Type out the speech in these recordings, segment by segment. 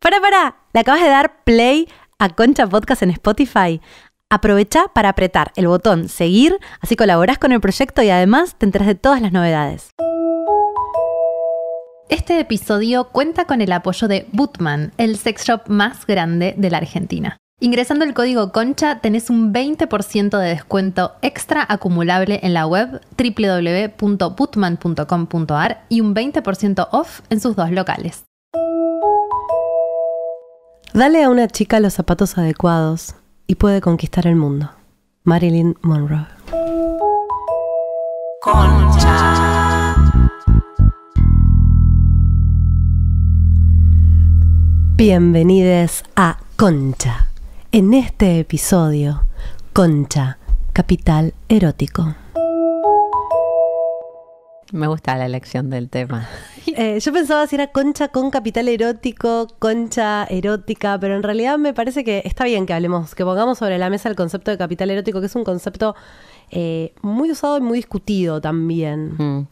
Para, para, le acabas de dar play a Concha Podcast en Spotify. Aprovecha para apretar el botón seguir, así colaborás con el proyecto y además te enteras de todas las novedades. Este episodio cuenta con el apoyo de Bootman, el sex shop más grande de la Argentina. Ingresando el código CONCHA tenés un 20% de descuento extra acumulable en la web www.bootman.com.ar y un 20% off en sus dos locales. Dale a una chica los zapatos adecuados y puede conquistar el mundo. Marilyn Monroe. Concha. Bienvenidos a Concha. En este episodio, Concha, capital erótico. Me gusta la elección del tema. Eh, yo pensaba si era concha con capital erótico, concha erótica, pero en realidad me parece que está bien que hablemos, que pongamos sobre la mesa el concepto de capital erótico, que es un concepto eh, muy usado y muy discutido también. Mm.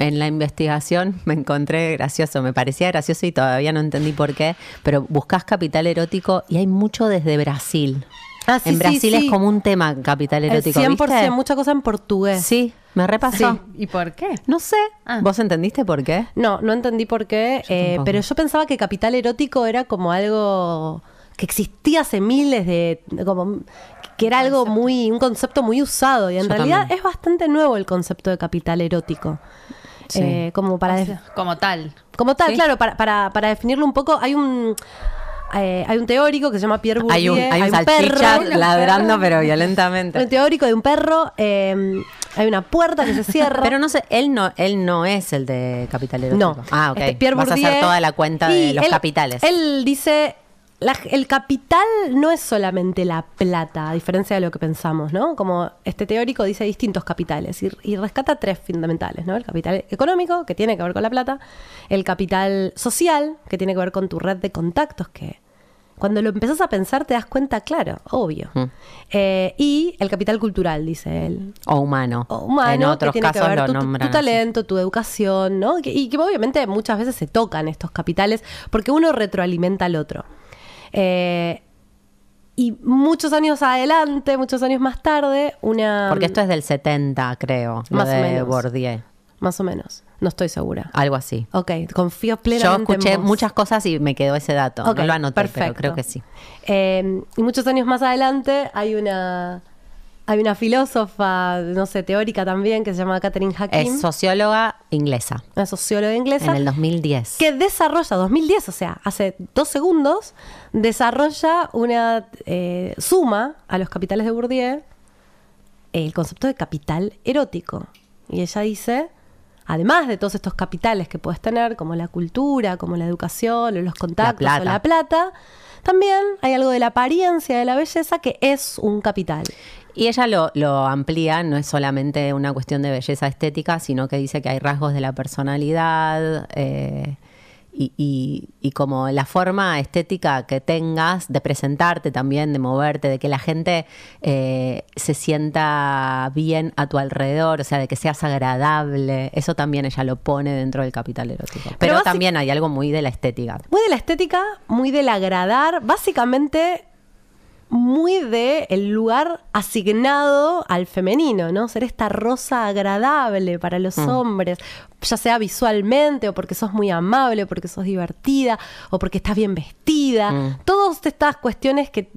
En la investigación me encontré gracioso, me parecía gracioso y todavía no entendí por qué, pero buscas capital erótico y hay mucho desde Brasil. Ah, en Brasil es como un tema capital erótico. 100%, mucha cosa en portugués. Sí, me repasó. ¿Y por qué? No sé. Ah. ¿Vos entendiste por qué? No, no entendí por qué, eh, pero yo pensaba que capital erótico era como algo que existía hace miles de... como que era algo muy, un concepto muy usado y en realidad es bastante nuevo el concepto de capital erótico. Eh, como para... como tal. Como tal, claro, para definirlo un poco, hay un eh, hay un teórico que se llama Pierre Bourdieu. Hay un, ladrando, pero violentamente. un teórico de un perro. Eh, hay una puerta que se cierra. Pero no sé, él no, él no es el de Capital No. Ah, ok. Este, Vas a hacer toda la cuenta de los capitales. Él dice el capital no es solamente la plata, a diferencia de lo que pensamos, ¿no? Como este teórico dice distintos capitales y, y, rescata tres fundamentales, ¿no? El capital económico, que tiene que ver con la plata, el capital social, que tiene que ver con tu red de contactos, que cuando lo empezás a pensar te das cuenta, claro, obvio. Mm. Eh, y el capital cultural, dice él. O humano. O humano. En otros casos que ver lo tu, talento, tu educación, ¿no? y que obviamente muchas veces se tocan estos capitales porque uno retroalimenta al otro. Eh, y muchos años adelante, muchos años más tarde, una... Porque esto es del 70, creo, más o menos. Más o menos. No estoy segura. Algo así. Ok, confío plenamente. Yo escuché muchas cosas y me quedó ese dato. ok, lo anoté, perfecto. pero creo que sí. Em, y muchos años más adelante hay una hay una filósofa, no sé, teórica también, que se llama Catherine Hacking. Es socióloga inglesa. Una socióloga inglesa. En el 2010. Que desarrolla, 2010, o sea, hace dos segundos, desarrolla una eh, suma a los capitales de Bourdieu el concepto de capital erótico. Y ella dice además de todos estos capitales que puedes tener, como la cultura, como la educación, o los contactos, la o la plata, también hay algo de la apariencia de la belleza que es un capital. Y ella lo, amplía, no es solamente una cuestión de belleza estética, sino que dice que hay rasgos de la personalidad, eh, y, como la forma estética que tengas de presentarte también, de moverte, de que la gente eh, se sienta bien a tu alrededor, o sea, de que seas agradable, eso también ella lo pone dentro del capital erótico. Pero, también hay algo muy de la estética. Muy de la estética, muy del agradar, básicamente muy de el lugar asignado al femenino, ¿no? Ser esta rosa agradable para los mm. hombres, ya sea visualmente o porque sos muy amable, o porque sos divertida, o porque estás bien vestida. Mm. Todas estas cuestiones que,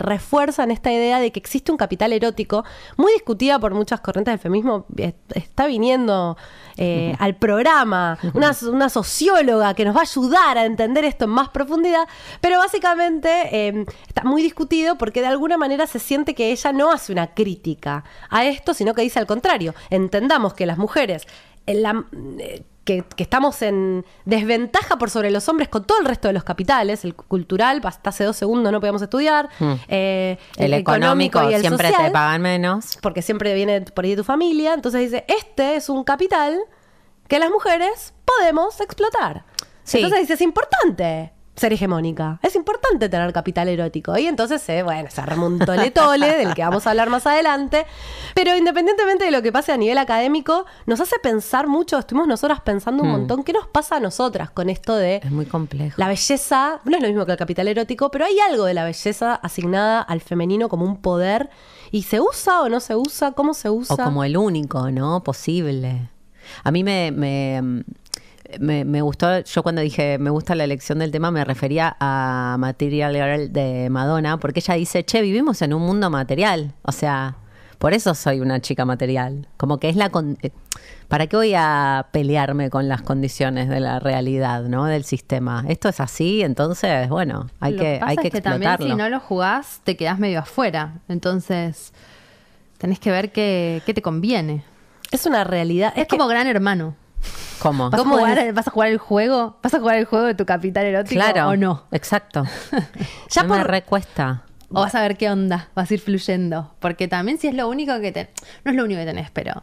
refuerzan esta idea de que existe un capital erótico, muy discutida por muchas corrientes de feminismo, está viniendo eh, al programa una, socióloga que nos va a ayudar a entender esto en más profundidad, pero básicamente em, está muy discutido porque de alguna manera se siente que ella no hace una crítica a esto, sino que dice al contrario, entendamos que las mujeres la, que, estamos en desventaja por sobre los hombres con todo el resto de los capitales, el cultural, hasta hace dos segundos no podíamos estudiar, hmm. eh, el, económico, siempre te pagan menos. Porque siempre viene por ahí tu familia, entonces dice, este es un capital que las mujeres podemos explotar. Entonces dice, es importante ser hegemónica. Es importante tener capital erótico. Y entonces, eh, bueno, se arremontó tole del que vamos a hablar más adelante. Pero independientemente de lo que pase a nivel académico, nos hace pensar mucho, estuvimos nosotras pensando un hmm. montón, ¿qué nos pasa a nosotras con esto de... Es muy complejo. La belleza, no es lo mismo que el capital erótico, pero hay algo de la belleza asignada al femenino como un poder. ¿Y se usa o no se usa? ¿Cómo se usa? O como el único, ¿no? Posible. A mí me, me me, gustó, yo cuando dije me gusta la elección del tema me refería a Material Girl de Madonna, porque ella dice, che, vivimos en un mundo material, o sea, por eso soy una chica material, como que es la... Eh, ¿Para qué voy a pelearme con las condiciones de la realidad, ¿no? Del sistema. Esto es así, entonces, bueno, hay que, hay que, también si no lo jugás, te quedás medio afuera, entonces tenés que ver qué, qué te conviene. Es una realidad. Es, como gran hermano. ¿Cómo? ¿Vas, a jugar, el juego? ¿Vas a jugar el juego de tu capital erótico o no? Exacto. ya me recuesta. O vas a ver qué onda, vas a ir fluyendo. Porque también si es lo único que tenés... No es lo único que tenés, pero...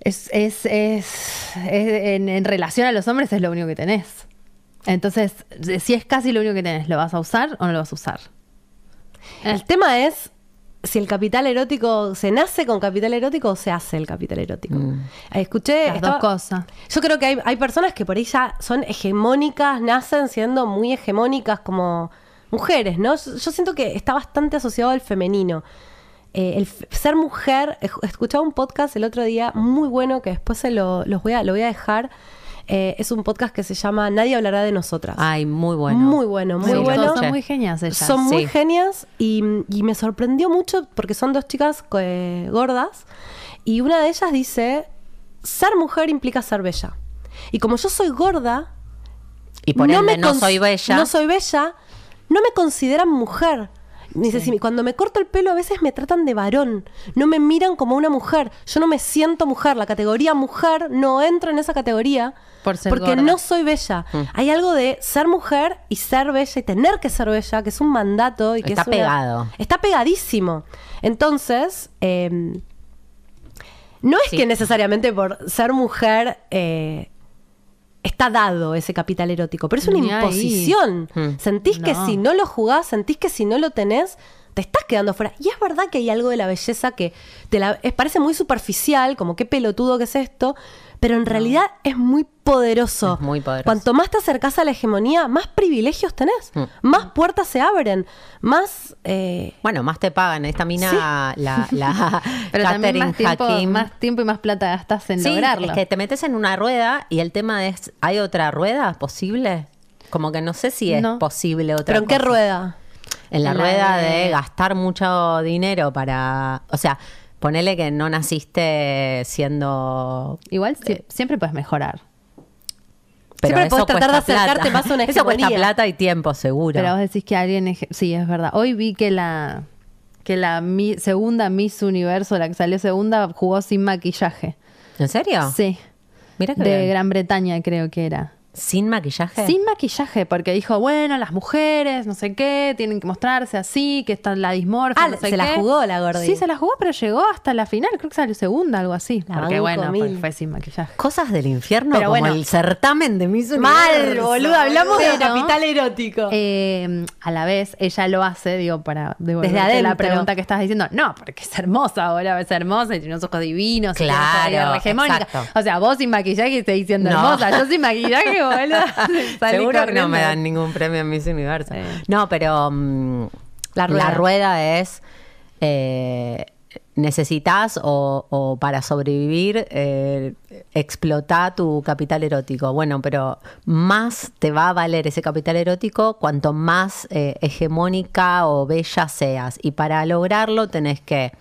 en, en, relación a los hombres es lo único que tenés. Entonces, si es casi lo único que tenés, ¿lo vas a usar o no lo vas a usar? El tema es si el capital erótico se nace con capital erótico o se hace el capital erótico. Mm. Eh, escuché las dos cosas. Yo creo que hay, personas que por ahí ya son hegemónicas, nacen siendo muy hegemónicas como mujeres, ¿no? Yo, siento que está bastante asociado al femenino. Eh, el ser mujer, escuchaba un podcast el otro día muy bueno que después se lo, los voy a, lo voy a dejar eh, es un podcast que se llama Nadie hablará de nosotras. Ay, muy bueno. Muy bueno, muy bueno. Son muy genias ellas. Son muy genias y, me sorprendió mucho porque son dos chicas eh, gordas y una de ellas dice, ser mujer implica ser bella. Y como yo soy gorda... Y por soy bella. No soy bella, no me consideran mujer cuando me corto el pelo a veces me tratan de varón, no me miran como una mujer, yo no me siento mujer, la categoría mujer no entro en esa categoría porque no soy bella. Mm. Hay algo de ser mujer y ser bella y tener que ser bella, que es un mandato está pegado. está pegadísimo. Entonces, em, no es que necesariamente por ser mujer... Eh, está dado ese capital erótico, pero es una imposición. Hmm. Sentís que si no lo jugás, sentís que si no lo tenés, te estás quedando fuera. Y es verdad que hay algo de la belleza que te la, parece muy superficial, como qué pelotudo que es esto, pero en realidad es muy poderoso. muy poderoso. Cuanto más te acercas a la hegemonía, más privilegios tenés, mm. más puertas se abren, más... Eh, bueno, más te pagan. Esta mina, la, pero también más tiempo, más tiempo y más plata gastas en sí, es que te metes en una rueda y el tema es, ¿hay otra rueda posible? Como que no sé si es posible otra ¿Pero en qué rueda? En la, rueda de gastar mucho dinero para... O sea, Ponele que no naciste siendo. Igual eh, siempre puedes mejorar. siempre puedes tratar de acercarte plata. más a una Eso cuesta plata y tiempo, seguro. Pero vos decís que alguien. Sí, es verdad. Hoy vi que la que la segunda Miss Universo, la que salió segunda, jugó sin maquillaje. ¿En serio? Sí. Mira que de Gran Bretaña creo que era. ¿Sin maquillaje? Sin maquillaje, porque dijo, bueno, las mujeres, no sé qué, tienen que mostrarse así, que están la dismorfia. Ah, se la jugó la gordita. Sí, se la jugó, pero llegó hasta la final, creo que salió segunda, algo así. porque bueno, fue, sin maquillaje. Cosas del infierno, pero bueno, el certamen de Miss Universo. Mal, boludo, hablamos de capital erótico. Eh, a la vez, ella lo hace, digo, para devolverte la pregunta que estás diciendo. No, porque es hermosa, boludo, es hermosa y tiene unos ojos divinos. Claro, hegemónica. O sea, vos sin maquillaje estás diciendo hermosa, yo sin maquillaje, Seguro que no me dan ningún premio en Miss Universo. No, pero mm, la, rueda. es. Eh, necesitas o, para sobrevivir eh, explota tu capital erótico. Bueno, pero más te va a valer ese capital erótico cuanto más eh, hegemónica o bella seas. Y para lograrlo tenés que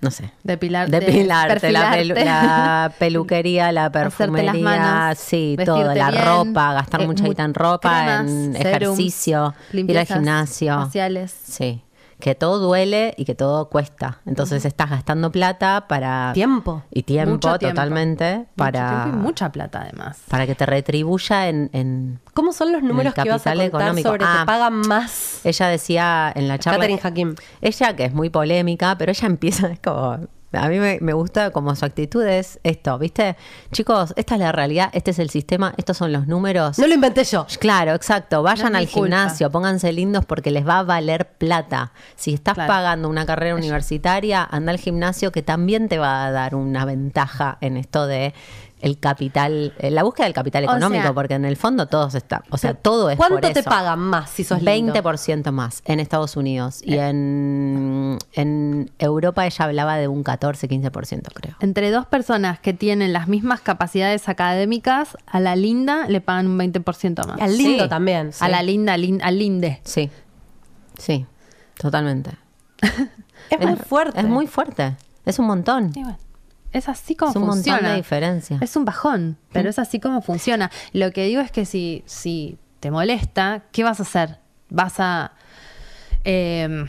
no sé. Depilar, depilarte, la, peluquería, la perfumería, sí, todo, la ropa, gastar eh, mucha guita en ropa, en ejercicio, ir al gimnasio. sociales Sí que todo duele y que todo cuesta. Entonces estás gastando plata para... Tiempo. Y tiempo, totalmente. Para, tiempo y mucha plata además. Para que te retribuya en... en ¿Cómo son los números que vas a contar económico? sobre que ah, pagan más? Ella decía en la charla... Catherine Hakim. Ella, que es muy polémica, pero ella empieza, como... A mí me, gusta como su actitud es esto, ¿viste? Chicos, esta es la realidad, este es el sistema, estos son los números. No lo inventé yo. Claro, exacto. Vayan al gimnasio, pónganse lindos porque les va a valer plata. Si estás pagando una carrera universitaria, anda al gimnasio que también te va a dar una ventaja en esto de el capital, eh, la búsqueda del capital económico, porque en el fondo todos está o sea, todo es ¿Cuánto te pagan más si sos lindo? 20% más en Estados Unidos y eh. en, en Europa ella hablaba de un 14, 15%, creo. Entre dos personas que tienen las mismas capacidades académicas, a la linda le pagan un 20% más. al lindo también. A la linda, al linde. Sí. Sí, totalmente. es, muy fuerte. Es muy fuerte. Es un montón es así como funciona. diferencia. Es un bajón, pero es así como funciona. Lo que digo es que si, si te molesta, ¿qué vas a hacer? Vas a, em,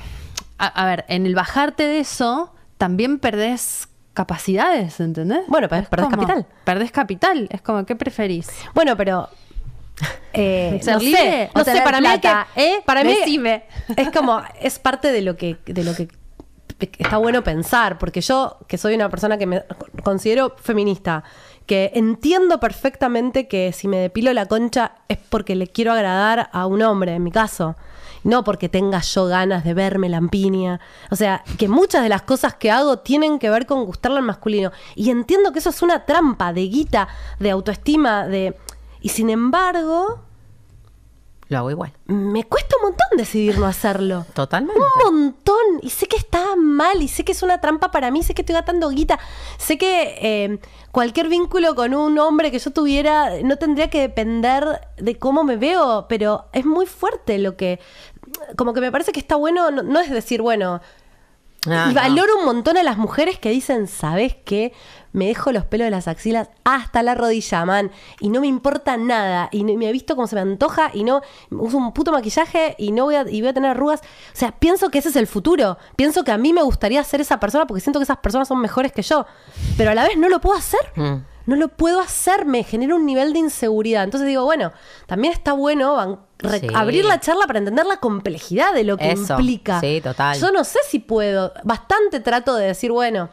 a, ver, en el bajarte de eso, también perdés capacidades, ¿entendés? Bueno, perdés, capital. Perdés capital, es como, ¿qué preferís? Bueno, pero... Eh, no sé, no sé, para mí, que, ¿eh? para mí es como, es parte de lo que, de lo que está bueno pensar, porque yo, que soy una persona que me considero feminista, que entiendo perfectamente que si me depilo la concha es porque le quiero agradar a un hombre, en mi caso. No porque tenga yo ganas de verme lampiña. O sea, que muchas de las cosas que hago tienen que ver con gustarle al masculino. Y entiendo que eso es una trampa de guita, de autoestima, de... Y sin embargo, lo hago igual. Me cuesta un montón decidir no hacerlo. Totalmente. Un montón. Y sé que está mal, y sé que es una trampa para mí, sé que estoy gastando guita. Sé que eh, cualquier vínculo con un hombre que yo tuviera no tendría que depender de cómo me veo, pero es muy fuerte lo que. Como que me parece que está bueno, no, es decir, bueno. Ah, y valoro un montón a las mujeres que dicen, ¿sabes qué? me dejo los pelos de las axilas hasta la rodilla, man. Y no me importa nada. Y me he visto como se me antoja y no uso un puto maquillaje y no voy a, y voy a tener arrugas. O sea, pienso que ese es el futuro. Pienso que a mí me gustaría ser esa persona porque siento que esas personas son mejores que yo. Pero a la vez no lo puedo hacer. Mm. no lo puedo hacer, me genera un nivel de inseguridad. Entonces digo, bueno, también está bueno abrir la charla para entender la complejidad de lo que implica. Sí, total. Yo no sé si puedo, bastante trato de decir, bueno,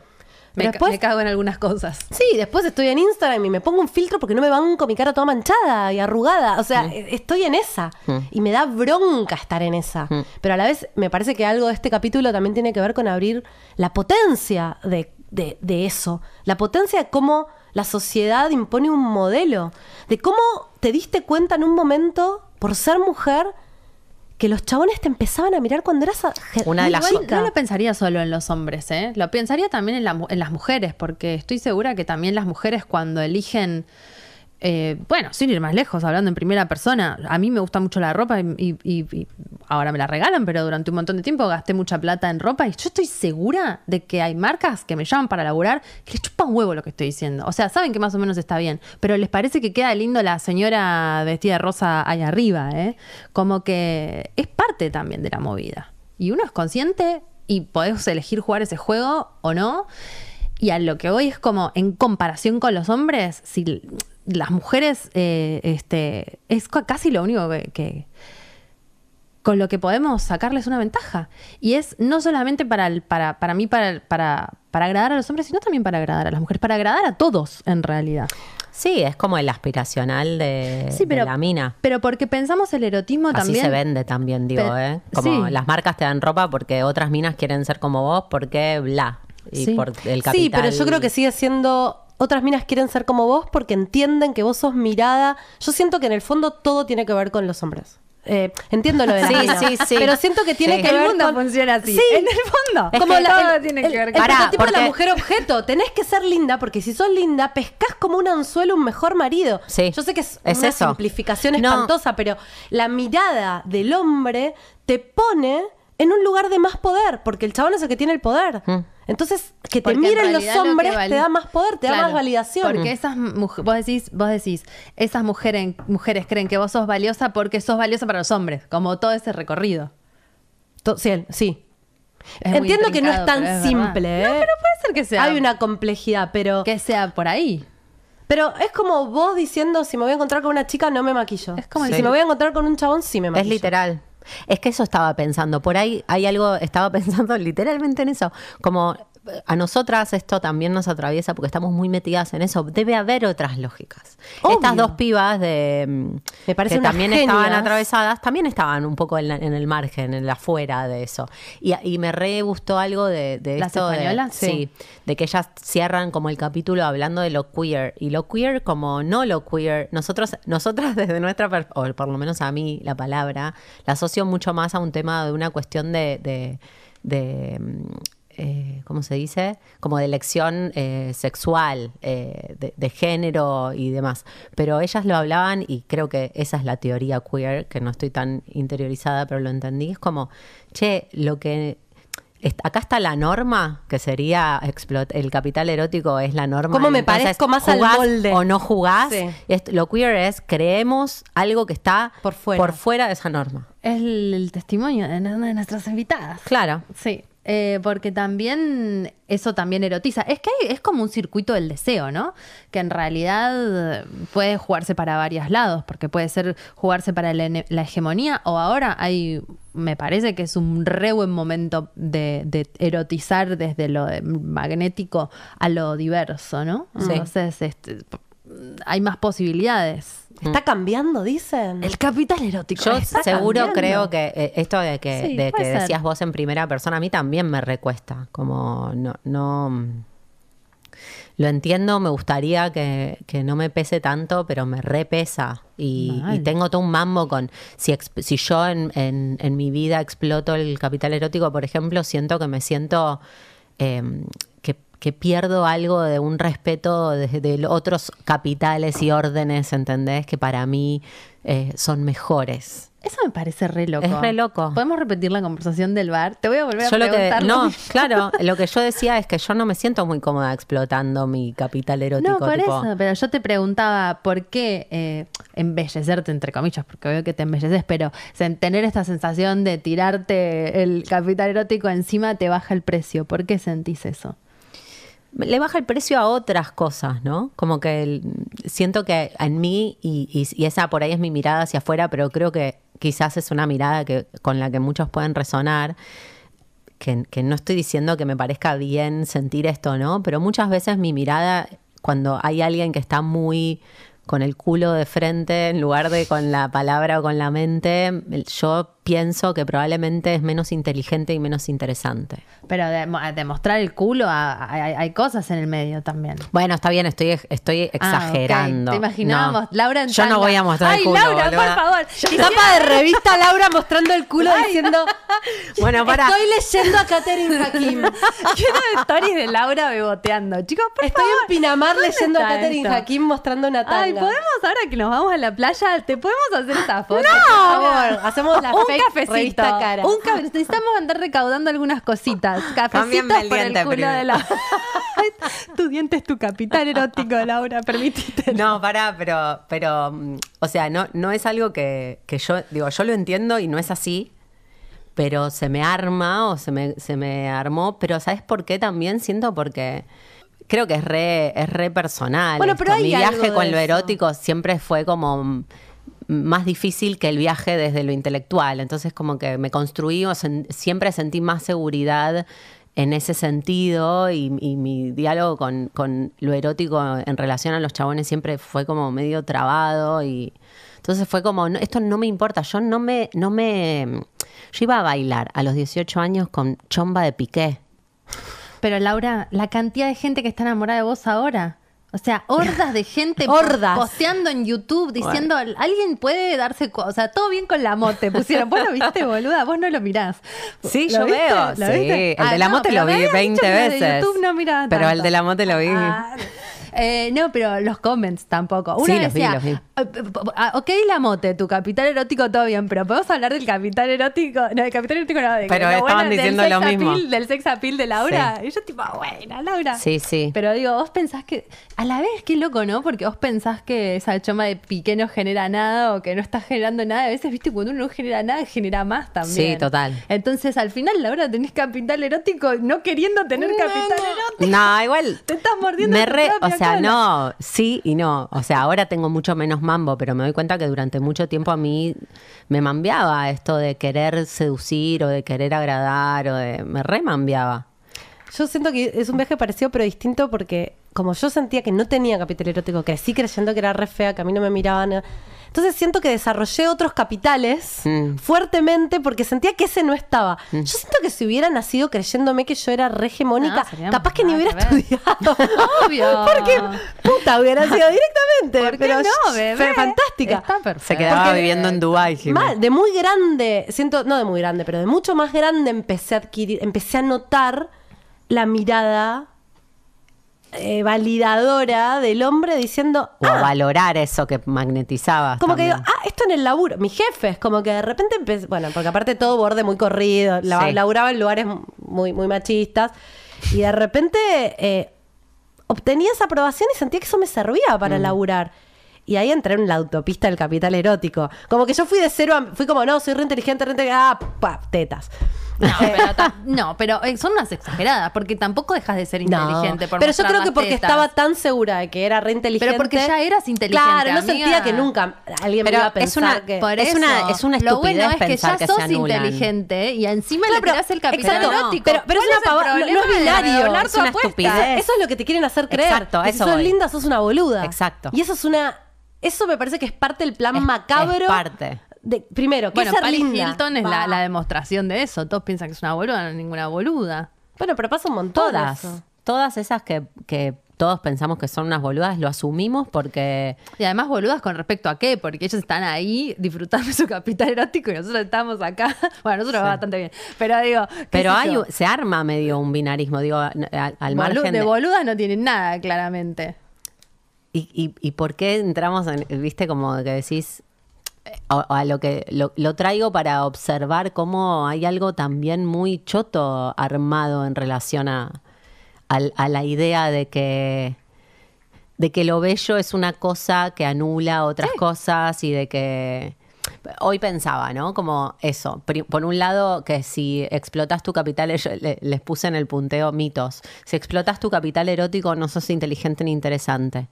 me, cago en algunas cosas. Sí, después estoy en Instagram y me pongo un filtro porque no me van con mi cara toda manchada y arrugada. O sea, mm. e-, estoy en esa. Mm. Y me da bronca estar en esa. Mm. Pero a la vez me parece que algo de este capítulo también tiene que ver con abrir la potencia de, de eso. La potencia de cómo la sociedad impone un modelo. De cómo te diste cuenta en un momento, por ser mujer, que los chabones te empezaban a mirar cuando eras una de las No lo pensaría solo en los hombres, ¿eh? Lo pensaría también en, en las mujeres, porque estoy segura que también las mujeres cuando eligen eh, bueno, sin ir más lejos, hablando en primera persona, a mí me gusta mucho la ropa y, ahora me la regalan, pero durante un montón de tiempo gasté mucha plata en ropa y yo estoy segura de que hay marcas que me llaman para laburar que les chupa huevo lo que estoy diciendo. O sea, saben que más o menos está bien, pero les parece que queda lindo la señora vestida de rosa ahí arriba, ¿eh? Como que es parte también de la movida. Y uno es consciente y podés elegir jugar ese juego o no. Y a lo que voy es como, en comparación con los hombres, si las mujeres eh, este, es casi lo único que, con lo que podemos sacarles una ventaja. Y es no solamente para, el, para, para mí, para, para, para agradar a los hombres, sino también para agradar a las mujeres, para agradar a todos en realidad. Sí, es como el aspiracional de, la mina. Pero porque pensamos el erotismo también. Así se vende también, digo, ¿eh? Como las marcas te dan ropa porque otras minas quieren ser como vos, porque bla. Y por el capital. Sí, pero yo creo que sigue siendo otras minas quieren ser como vos porque entienden que vos sos mirada. Yo siento que en el fondo todo tiene que ver con los hombres. Eh, entiendo lo de sí, sí, sí. pero siento que tiene que el mundo funciona así sí. en el fondo como la, todo tiene que ver con el, de la mujer objeto tenés que ser linda porque si sos linda pescas como un anzuelo un mejor marido sí. yo sé que es, una simplificación espantosa pero la mirada del hombre te pone en un lugar de más poder porque el chabón es el que tiene el poder mm. Entonces, que te miren los hombres te da más poder, te da más validación. Porque esas vos decís, vos decís, esas mujeres, mujeres creen que vos sos valiosa porque sos valiosa para los hombres, como todo ese recorrido. sí, Entiendo que no es tan simple, ¿eh? pero puede ser que sea. Hay una complejidad, pero. Que sea por ahí. Pero es como vos diciendo, si me voy a encontrar con una chica, no me maquillo. Es como si me voy a encontrar con un chabón, sí me maquillo. Es literal. Es que eso estaba pensando, por ahí hay algo, estaba pensando literalmente en eso, como a nosotras esto también nos atraviesa porque estamos muy metidas en eso. Debe haber otras lógicas. Estas dos pibas de, Me mm, parece que también estaban atravesadas, también estaban un poco en, el margen, en la fuera de eso. Y, me re gustó algo de, de ¿Las esto. Españolas? sí. De que ellas cierran como el capítulo hablando de lo queer. Y lo queer como no lo queer. Nosotros, nosotras desde nuestra, o por lo menos a mí la palabra, la asocio mucho más a un tema de una cuestión de mm, eh, ¿cómo se dice? Como de elección eh, sexual, eh, de, género y demás. Pero ellas lo hablaban y creo que esa es la teoría queer, que no estoy tan interiorizada, pero lo entendí. Es como, che, lo que... acá está la norma, que sería el capital erótico es la norma. ¿Cómo me parezco más al molde? O no jugás. lo queer es creemos algo que está por fuera, por fuera de esa norma. Es el, el testimonio de una de nuestras invitadas. Claro. Sí. Eh, porque también eso también erotiza. Es que es como un circuito del deseo, ¿no? Que en realidad puede jugarse para varios lados, porque puede ser jugarse para la, hegemonía o ahora hay, me parece que es un re buen momento de, de erotizar desde lo magnético a lo diverso, ¿no? Sí. Entonces, este, hay más posibilidades. Está mm. cambiando, dicen. El capital erótico. Yo seguro creo que eh, esto de que, decías vos en primera persona, a mí también me recuesta. Como no, no lo entiendo, me gustaría que, no me pese tanto, pero me repesa. Y, tengo todo un mambo con. Si, si yo en, mi vida exploto el capital erótico, por ejemplo, siento que me siento. Em, que pierdo algo de un respeto desde de otros capitales y órdenes, ¿entendés? Que para mí eh, son mejores. Eso me parece re loco. Es re loco. ¿Podemos repetir la conversación del bar? Te voy a volver a no, claro. Lo que yo decía es que yo no me siento muy cómoda explotando mi capital erótico. No, por eso. Pero yo te preguntaba por qué eh, embellecerte, entre comillas, porque veo que te embelleces, pero tener esta sensación de tirarte el capital erótico encima te baja el precio. ¿Por qué sentís eso? le baja el precio a otras cosas, ¿no? Como que siento que en mí, y, esa por ahí es mi mirada hacia afuera, pero creo que quizás es una mirada que, con la que muchos pueden resonar, que, que no estoy diciendo que me parezca bien sentir esto, ¿no? Pero muchas veces mi mirada, cuando hay alguien que está muy con el culo de frente en lugar de con la palabra o con la mente, yo pienso que probablemente es menos inteligente y menos interesante. Pero de, mostrar el culo hay cosas en el medio también. Bueno, está bien, estoy, ah, exagerando. Te imaginábamos, Laura Yo no voy a mostrar el culo. Ay, Laura, por favor. Tapa de revista Laura mostrando el culo diciendo. bueno, para. Estoy leyendo a Catherine Hakim. quiero stories de Laura beboteando. Chicos, por estoy favor. Estoy en Pinamar leyendo a Catherine Hakim mostrando una tabla Ay, podemos, ahora que nos vamos a la playa, ¿te podemos hacer esta foto? No, por favor. Hacemos la cafecito. cara. Un cafecito. Necesitamos andar recaudando algunas cositas. Cafecitos por el culo de la. tu diente es tu capital erótico, Laura, permitite. No, pará, pero, pero, mm, o sea, no, no es algo que, yo, digo, yo lo entiendo y no es así, pero se me arma o se me, se me armó, pero ¿sabes por qué también? Siento porque creo que es re, es re personal. Bueno, pero Mi viaje con lo erótico siempre fue como mm, más difícil que el viaje desde lo intelectual. Entonces como que me construí, o siempre sentí más seguridad en ese sentido y, mi diálogo con, lo erótico en relación a los chabones siempre fue como medio trabado y entonces fue como, esto no me importa, yo no me, no me, yo iba a bailar a los 18 años con chomba de piqué. Pero Laura, la cantidad de gente que está enamorada de vos ahora. O sea, hordas de gente posteando en YouTube diciendo, alguien puede darse, o sea, todo bien con la mote. Pusieron, vos lo viste, boluda, vos no lo mirás. Sí, yo veo, sí. El de la mote lo vi 20 veces. Pero el de la mote lo vi. Eh, no, pero los comments tampoco. sí, los vi, los vi. Ah, ok, la mote, tu capital erótico todo bien, pero podemos hablar del capital erótico. No, del capital erótico no, de Pero estaban diciendo lo sex mismo. del sex appeal de Laura. Y yo tipo, ah, bueno, Laura. Sí, sí. Pero digo, vos pensás que, a la vez, qué loco, ¿no? Porque vos pensás que esa choma de pique no genera nada o que no está generando nada. A veces, viste, cuando uno no genera nada, genera más también. Sí, total. Entonces, al final, Laura, tenés capital erótico no queriendo tener capital erótico. No, igual. Te estás mordiendo. Me re, sea, no, sí y no. O sea, ahora tengo mucho menos mambo, pero me doy cuenta que durante mucho tiempo a mí me mambiaba esto de querer seducir o de querer agradar o de... Me remambiaba. Yo siento que es un viaje parecido pero distinto porque como yo sentía que no tenía capital erótico, crecí creyendo que era re fea, que a mí no me miraban. Eh. Entonces siento que desarrollé otros capitales mm. fuertemente porque sentía que ese no estaba. Mm. Yo siento que si hubiera nacido creyéndome que yo era re hegemónica, capaz que ni hubiera estudiado. Obvio. porque puta hubiera nacido directamente. no, bebé? Fue fantástica. Se quedaba viviendo en Dubái, de muy grande, siento, no de muy grande, pero de mucho más grande empecé a adquirir, empecé a notar la mirada eh, validadora del hombre diciendo. O ah". valorar eso que magnetizaba. Como que digo, ah, esto en el laburo. jefe es como que de repente empecé. Bueno, porque aparte todo borde muy corrido, la, laburaba en lugares muy, muy machistas. Y de repente eh, obtenía esa aprobación y sentía que eso me servía para mm. laburar. Y ahí entré en la autopista del capital erótico. Como que yo fui de cero Fui como, no, soy re inteligente, re inteligente. Ah, tetas. No, pero, no, eh, pero son unas exageradas, porque tampoco dejas de ser inteligente. por pero yo creo que porque estaba tan segura de que era re inteligente. Pero porque ya eras inteligente, Claro, no sentía que nunca alguien me iba a pensar es una, que... es una, es una lo bueno es que ya sos inteligente y encima le tirás el capitán exacto, pero, es una pavada, es una Eso es lo que te quieren hacer creer. que si sos linda, sos una boluda. Exacto. Y eso es una. Eso me parece que es parte del plan macabro. parte primero, bueno, Hilton es la, demostración de eso. Todos piensan que es una boluda, no es ninguna boluda. Bueno, pero pasa un montón. Todas, todas esas que, todos pensamos que son unas boludas, lo asumimos porque. Y además, boludas con respecto a qué, porque ellos están ahí disfrutando su capital erótico y nosotros estamos acá. Bueno, nosotros va bastante bien. Pero digo. Pero hay, se arma medio un binarismo, digo, al, margen. De, de boludas no tienen nada, claramente. ¿Y, y por qué entramos en, viste, como que decís, a, lo que lo, traigo para observar cómo hay algo también muy choto armado en relación a, la idea de que de que lo bello es una cosa que anula otras cosas y de que hoy pensaba, ¿no? Como eso. Por un lado, que si explotas tu capital, les puse en el punteo mitos. Si explotas tu capital erótico, no sos inteligente ni interesante.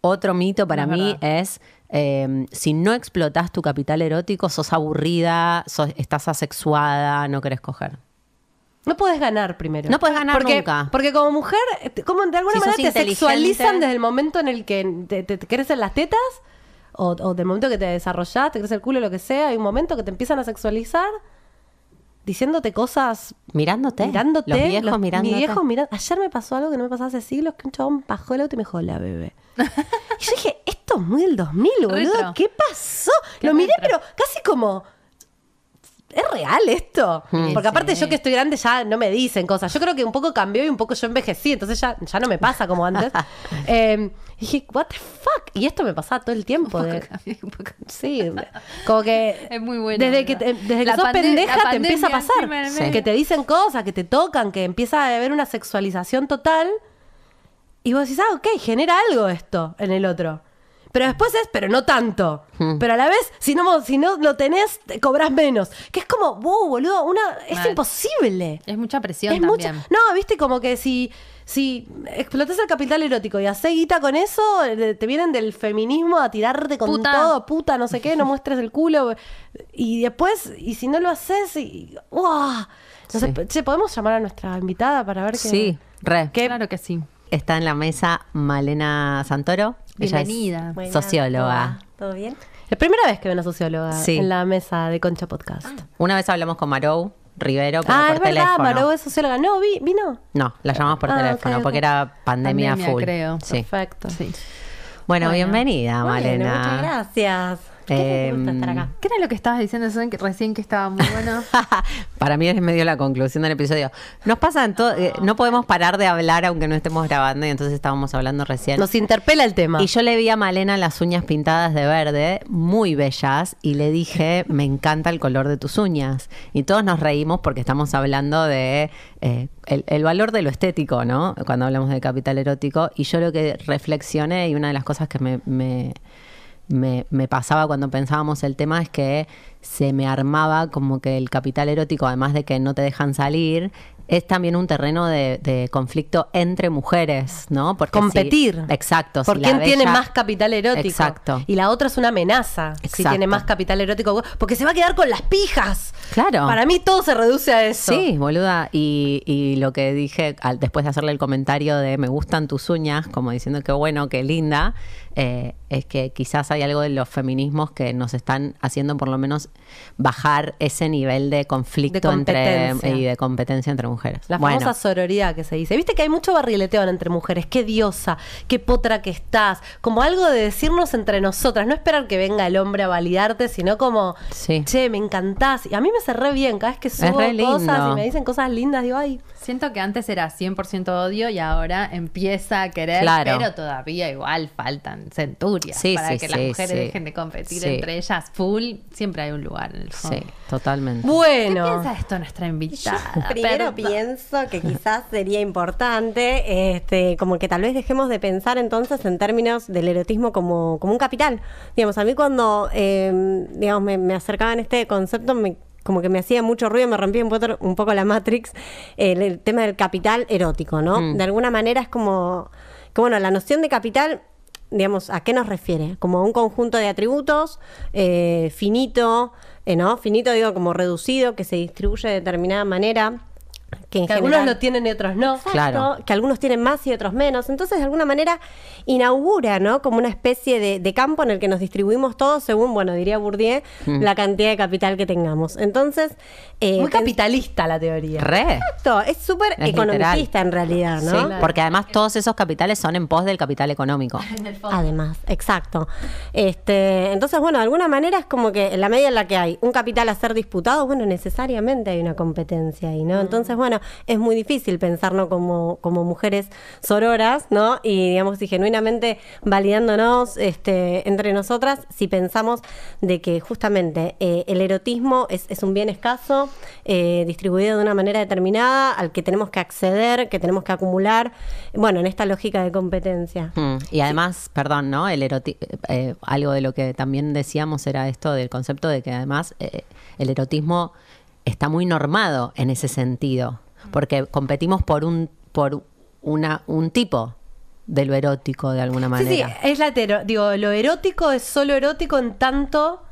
Otro mito para mí es Em, si no explotás tu capital erótico, sos aburrida, estás asexuada, no querés coger. No puedes ganar primero. No puedes ganar nunca. Porque como mujer, eh, de alguna manera te sexualizan desde el momento en el que te, crecen las tetas o, o, del momento que te desarrollás, te crece el culo, lo que sea. Hay un momento que te empiezan a sexualizar diciéndote cosas. Mirándote. Mirándote. Los viejos mirándote. viejo mirando. Ayer me pasó algo que no me pasaba hace siglos, que un chabón bajó el auto y me dijo, la bebé. y yo dije, esto es muy del 2000, boludo. ¿Qué pasó? Lo miré, pero casi como ¿Es real esto? Porque aparte yo que estoy grande ya no me dicen cosas. Yo creo que un poco cambió y un poco yo envejecí, entonces ya, ya no me pasa como antes. Em, y dije, what the fuck? Y esto me pasaba todo el tiempo. Sí, como que... Es muy bueno. Desde que, desde sos pendeja te empieza a pasar. Que te dicen cosas, que te tocan, que empieza a haber una sexualización total. Y vos decís, ah, ok, genera algo esto en el otro. Pero después es, pero no tanto. Mm. Pero a la vez, si no, si no lo tenés, te cobras menos. Que es como, wow, boludo, una, es imposible. Es mucha presión también. no, viste, como que si, si explotas el capital erótico y haces guita con eso, te vienen del feminismo a tirarte con todo, puta, no sé qué, no muestres el culo. Y después, y si no lo haces, y. Wow. ¿podemos llamar a nuestra invitada para ver qué? Sí, claro que sí. Está en la mesa Malena Santoro. Bienvenida. socióloga. ¿Todo bien? La primera vez que ven a socióloga en la mesa de Concha Podcast. Ah. Una vez hablamos con Marou Rivero teléfono. ah, por es verdad, Marou es socióloga. No, vino. No, la llamamos por ah, teléfono porque era pandemia, full. creo. Perfecto. Sí. Bueno, bienvenida, bueno, Malena. Muchas gracias. Em, ¿Qué, era lo que estabas diciendo recién que estaba muy bueno? Para mí es medio la conclusión del episodio. Nos pasan todo, eh, no. podemos parar de hablar aunque no estemos grabando y entonces estábamos hablando recién. Nos interpela el tema. Y yo le vi a Malena las uñas pintadas de verde, muy bellas, y le dije, me encanta el color de tus uñas. Y todos nos reímos porque estamos hablando de eh, el, valor de lo estético, ¿no? Cuando hablamos de capital erótico. Y yo lo que reflexioné y una de las cosas que me me, pasaba cuando pensábamos el tema es que se me armaba como que el capital erótico, además de que no te dejan salir, es también un terreno de, conflicto entre mujeres, ¿no? Porque Competir. exacto. ¿Por quién tiene más capital erótico? Exacto. Y la otra es una amenaza. Si tiene más capital erótico, porque se va a quedar con las pijas. Claro. Para mí todo se reduce a eso. Sí, boluda. Y, y lo que dije al, después de hacerle el comentario de me gustan tus uñas, como diciendo que bueno, qué linda eh, es que quizás hay algo de los feminismos que nos están haciendo por lo menos bajar ese nivel de conflicto entre y de competencia entre mujeres. La famosa sororidad que se dice. Viste que hay mucho barrileteo entre mujeres. Qué diosa, qué potra que estás. Como algo de decirnos entre nosotras. No esperar que venga el hombre a validarte, sino como, che, me encantás. Y a mí me cerré bien cada vez que subo cosas y me dicen cosas lindas. Digo, ay. Siento que antes era 100% odio y ahora empieza a querer, pero todavía igual faltan Centuria, para que las mujeres dejen de competir entre ellas full. Siempre hay un lugar Sí, totalmente. Bueno. ¿Qué piensa esto nuestra invitada? primero pienso que quizás sería importante, este, como que tal vez dejemos de pensar entonces en términos del erotismo como, como un capital. Digamos, a mí cuando em, digamos, me, acercaban este concepto, como que me hacía mucho ruido, me rompía un poco, la Matrix, el, tema del capital erótico, ¿no? Mm. De alguna manera es como bueno, la noción de capital digamos, ¿a qué nos refiere? Como a un conjunto de atributos eh, finito, eh, ¿no? Finito digo como reducido, que se distribuye de determinada manera que algunos lo tienen y otros no. claro. que algunos tienen más y otros menos. Entonces, de alguna manera, inaugura, ¿no? Como una especie de, campo en el que nos distribuimos todos según, bueno, diría Bourdieu, mm. la cantidad de capital que tengamos. Entonces... Eh, Muy capitalista la teoría. Exacto, es súper economicista en realidad, ¿no? Sí, porque además todos esos capitales son en pos del capital económico. además, exacto. Este, entonces, bueno, de alguna manera es como que en la medida en la que hay un capital a ser disputado, bueno, necesariamente hay una competencia ahí, ¿no? Mm. Entonces, bueno, es muy difícil pensarnos como, mujeres sororas, ¿no? Y digamos, y genuinamente validándonos este, entre nosotras, si pensamos de que justamente eh, el erotismo es, un bien escaso, eh, distribuido de una manera determinada, al que tenemos que acceder, que tenemos que acumular, bueno, en esta lógica de competencia. Mm, y además, perdón, ¿no? El eh, algo de lo que también decíamos era esto del concepto de que además el erotismo está muy normado en ese sentido porque competimos por un, por una, un tipo de lo erótico de alguna manera. Sí, es Digo, lo erótico es solo erótico en tanto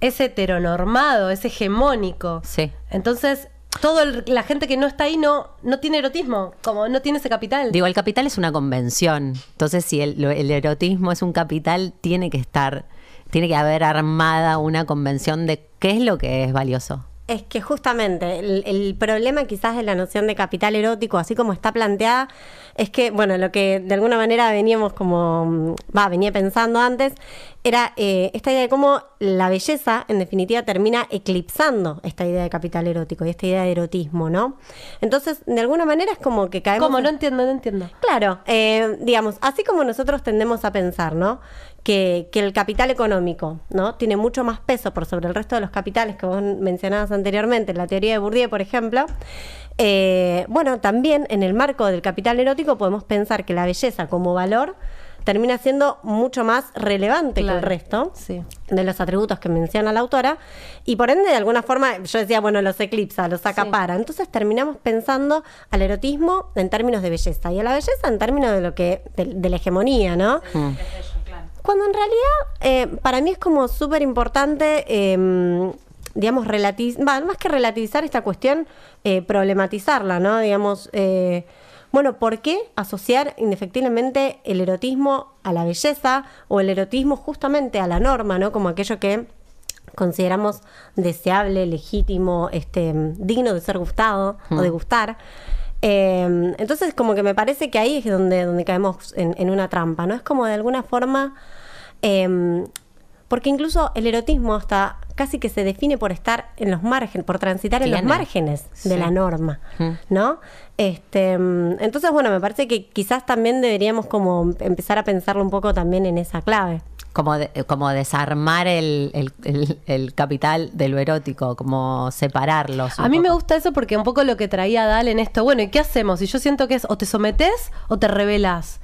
es heteronormado, es hegemónico. Sí. Entonces, toda la gente que no está ahí no, no tiene erotismo, como no tiene ese capital. Digo, el capital es una convención. Entonces, si el, el erotismo es un capital, tiene que estar, tiene que haber armada una convención de qué es lo que es valioso. Es que justamente el, problema quizás de la noción de capital erótico, así como está planteada, es que, bueno, lo que de alguna manera veníamos como, va, venía pensando antes, era eh, esta idea de cómo la belleza, en definitiva, termina eclipsando esta idea de capital erótico y esta idea de erotismo, ¿no? Entonces, de alguna manera es como que caemos... Como no entiendo, no entiendo. Claro, eh, digamos, así como nosotros tendemos a pensar, ¿no? que, el capital económico, ¿no? Tiene mucho más peso por sobre el resto de los capitales que vos mencionabas anteriormente, la teoría de Bourdieu, por ejemplo. Eh, bueno, también en el marco del capital erótico podemos pensar que la belleza como valor termina siendo mucho más relevante que el resto de los atributos que menciona la autora. Y por ende, de alguna forma, yo decía, bueno, los eclipsa, los acapara. Entonces terminamos pensando al erotismo en términos de belleza y a la belleza en términos de lo que, de, la hegemonía, ¿no? Mm. Cuando en realidad eh, para mí es como súper importante, em, digamos, relativizar, más que relativizar esta cuestión, eh, problematizarla, ¿no? Digamos, eh, bueno, ¿por qué asociar indefectiblemente el erotismo a la belleza o el erotismo justamente a la norma, ¿no? Como aquello que consideramos deseable, legítimo, este, digno de ser gustado o de mm. gustar. Eh, entonces, como que me parece que ahí es donde, donde caemos en, una trampa, ¿no? Es como de alguna forma. Em, porque incluso el erotismo hasta casi que se define por estar en los márgenes, por transitar en los márgenes de la norma, ¿no? Este, em, entonces, bueno, me parece que quizás también deberíamos como empezar a pensarlo un poco también en esa clave como, desarmar el, capital de lo erótico, como separarlos. A mí me gusta eso porque un poco lo que traía Dal en esto, bueno, ¿y qué hacemos? Y yo siento que es o te sometes o te revelas.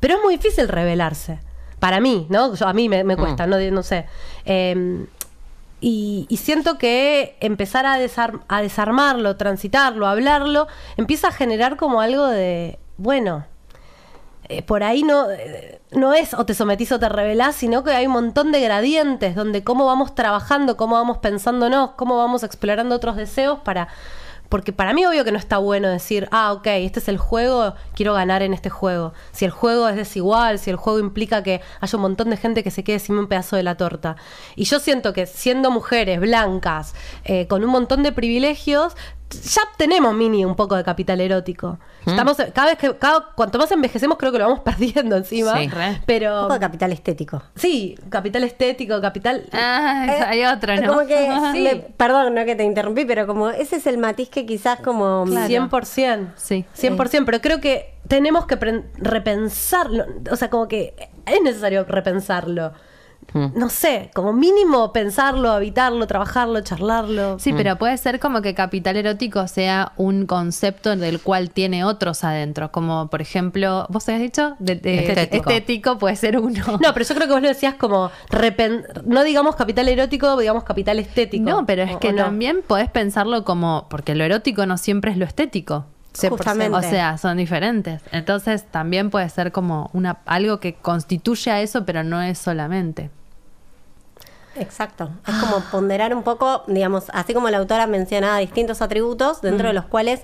Pero es muy difícil revelarse. Para mí, ¿no? a mí me, cuesta, mm. no, sé. Em, y, siento que empezar a, a desarmarlo, transitarlo, hablarlo, empieza a generar como algo de, bueno, eh, por ahí no... Eh, no es o te sometís o te revelás, sino que hay un montón de gradientes donde cómo vamos trabajando, cómo vamos pensándonos, cómo vamos explorando otros deseos para... Porque para mí obvio que no está bueno decir, ah, ok, este es el juego, quiero ganar en este juego. Si el juego es desigual, si el juego implica que haya un montón de gente que se quede sin un pedazo de la torta. Y yo siento que siendo mujeres blancas, eh, con un montón de privilegios, ya tenemos mini un poco de capital erótico. ¿Mm? Estamos cada vez que cada, cuanto más envejecemos creo que lo vamos perdiendo encima, pero un poco de capital estético. Sí, capital estético, capital ah, eh, hay otro, ¿no? Como que perdón, no que te interrumpí, pero como ese es el matiz que quizás como 100%. Sí. 100%, pero creo que tenemos que repensarlo, o sea, como que es necesario repensarlo. Mm. no sé, como mínimo pensarlo, habitarlo, trabajarlo, charlarlo. Sí, mm. pero puede ser como que capital erótico sea un concepto del cual tiene otros adentro, como por ejemplo, vos habías dicho, estético. puede ser uno. No, pero yo creo que vos lo decías como, no digamos capital erótico, digamos capital estético. No, pero es que también podés pensarlo como, porque lo erótico no siempre es lo estético. Justamente. O sea, son diferentes. Entonces también puede ser como una, algo que constituye a eso, pero no es solamente. Exacto. Es ah. como ponderar un poco, digamos, así como la autora mencionaba distintos atributos, dentro de mm. los cuales,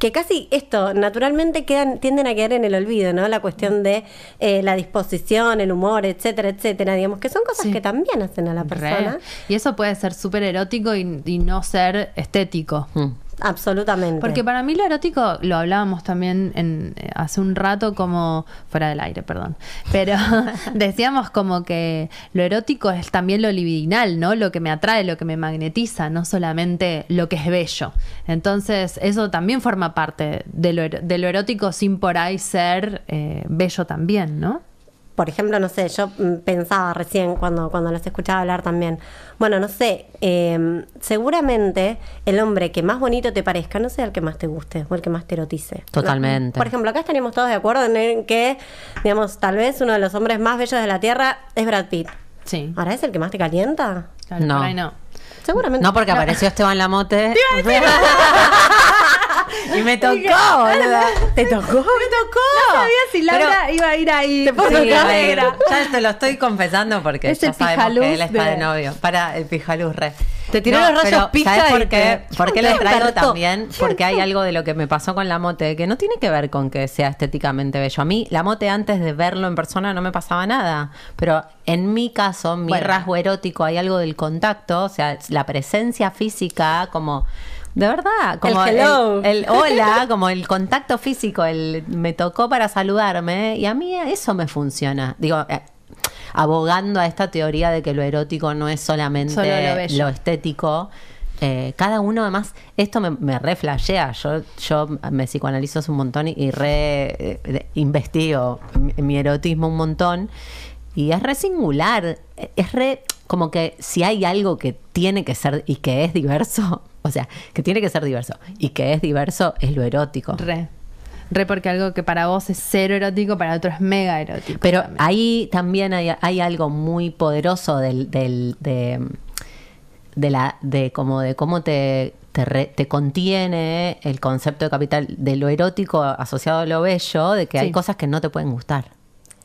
que casi esto, naturalmente quedan, tienden a quedar en el olvido, ¿no? La cuestión de eh, la disposición, el humor, etcétera, etcétera. Digamos que son cosas que también hacen a la persona. Y eso puede ser súper erótico y, no ser estético. Mm. Absolutamente. Porque para mí lo erótico, lo hablábamos también eh, hace un rato como fuera del aire, perdón. Pero decíamos como que lo erótico es también lo libidinal, ¿no? Lo que me atrae, lo que me magnetiza, no solamente lo que es bello. Entonces, eso también forma parte de lo, er-, erótico sin por ahí ser eh, bello también, ¿no? por ejemplo, no sé, yo mm, pensaba recién cuando, cuando los escuchaba hablar también, bueno, no sé, em, seguramente el hombre que más bonito te parezca no sea el que más te guste o el que más te erotice. Totalmente. Por ejemplo, acá estaríamos todos de acuerdo en que, digamos, tal vez uno de los hombres más bellos de la Tierra es Brad Pitt. Sí. ¿Ahora es el que más te calienta? no. no. Seguramente. No, porque apareció Esteban Lamote. Y me tocó, boluda. Te tocó. Me tocó. No sabía si Laura iba a ir ahí. Te puso negra. Ya te lo estoy confesando porque ya sabemos que él está de, novio. Para el pijaluz re. Te tiró los rayos pija ¿sabes por qué? ¿Por le traigo también? Porque hay algo de lo que me pasó con la mote que no tiene que ver con que sea estéticamente bello. A mí, la mote antes de verlo en persona no me pasaba nada. Pero en mi caso, mi rasgo erótico, hay algo del contacto, o sea, la presencia física, como de verdad, como el, hola, como el contacto físico, el me tocó para saludarme y a mí eso me funciona. Digo, eh, abogando a esta teoría de que lo erótico no es solamente lo, estético. Eh, cada uno además, esto me, me yo, yo me psicoanalizo un montón y, re eh, investigo mi, mi erotismo un montón y es re singular, e, es re como que si hay algo que tiene que ser y que es diverso, o sea, que tiene que ser diverso. Y que es diverso es lo erótico. Re. Re porque algo que para vos es cero erótico, para otro es mega erótico. Pero ahí también hay, algo muy poderoso del, de, de, la, de como de cómo te, te, contiene el concepto de capital de lo erótico asociado a lo bello, de que hay cosas que no te pueden gustar.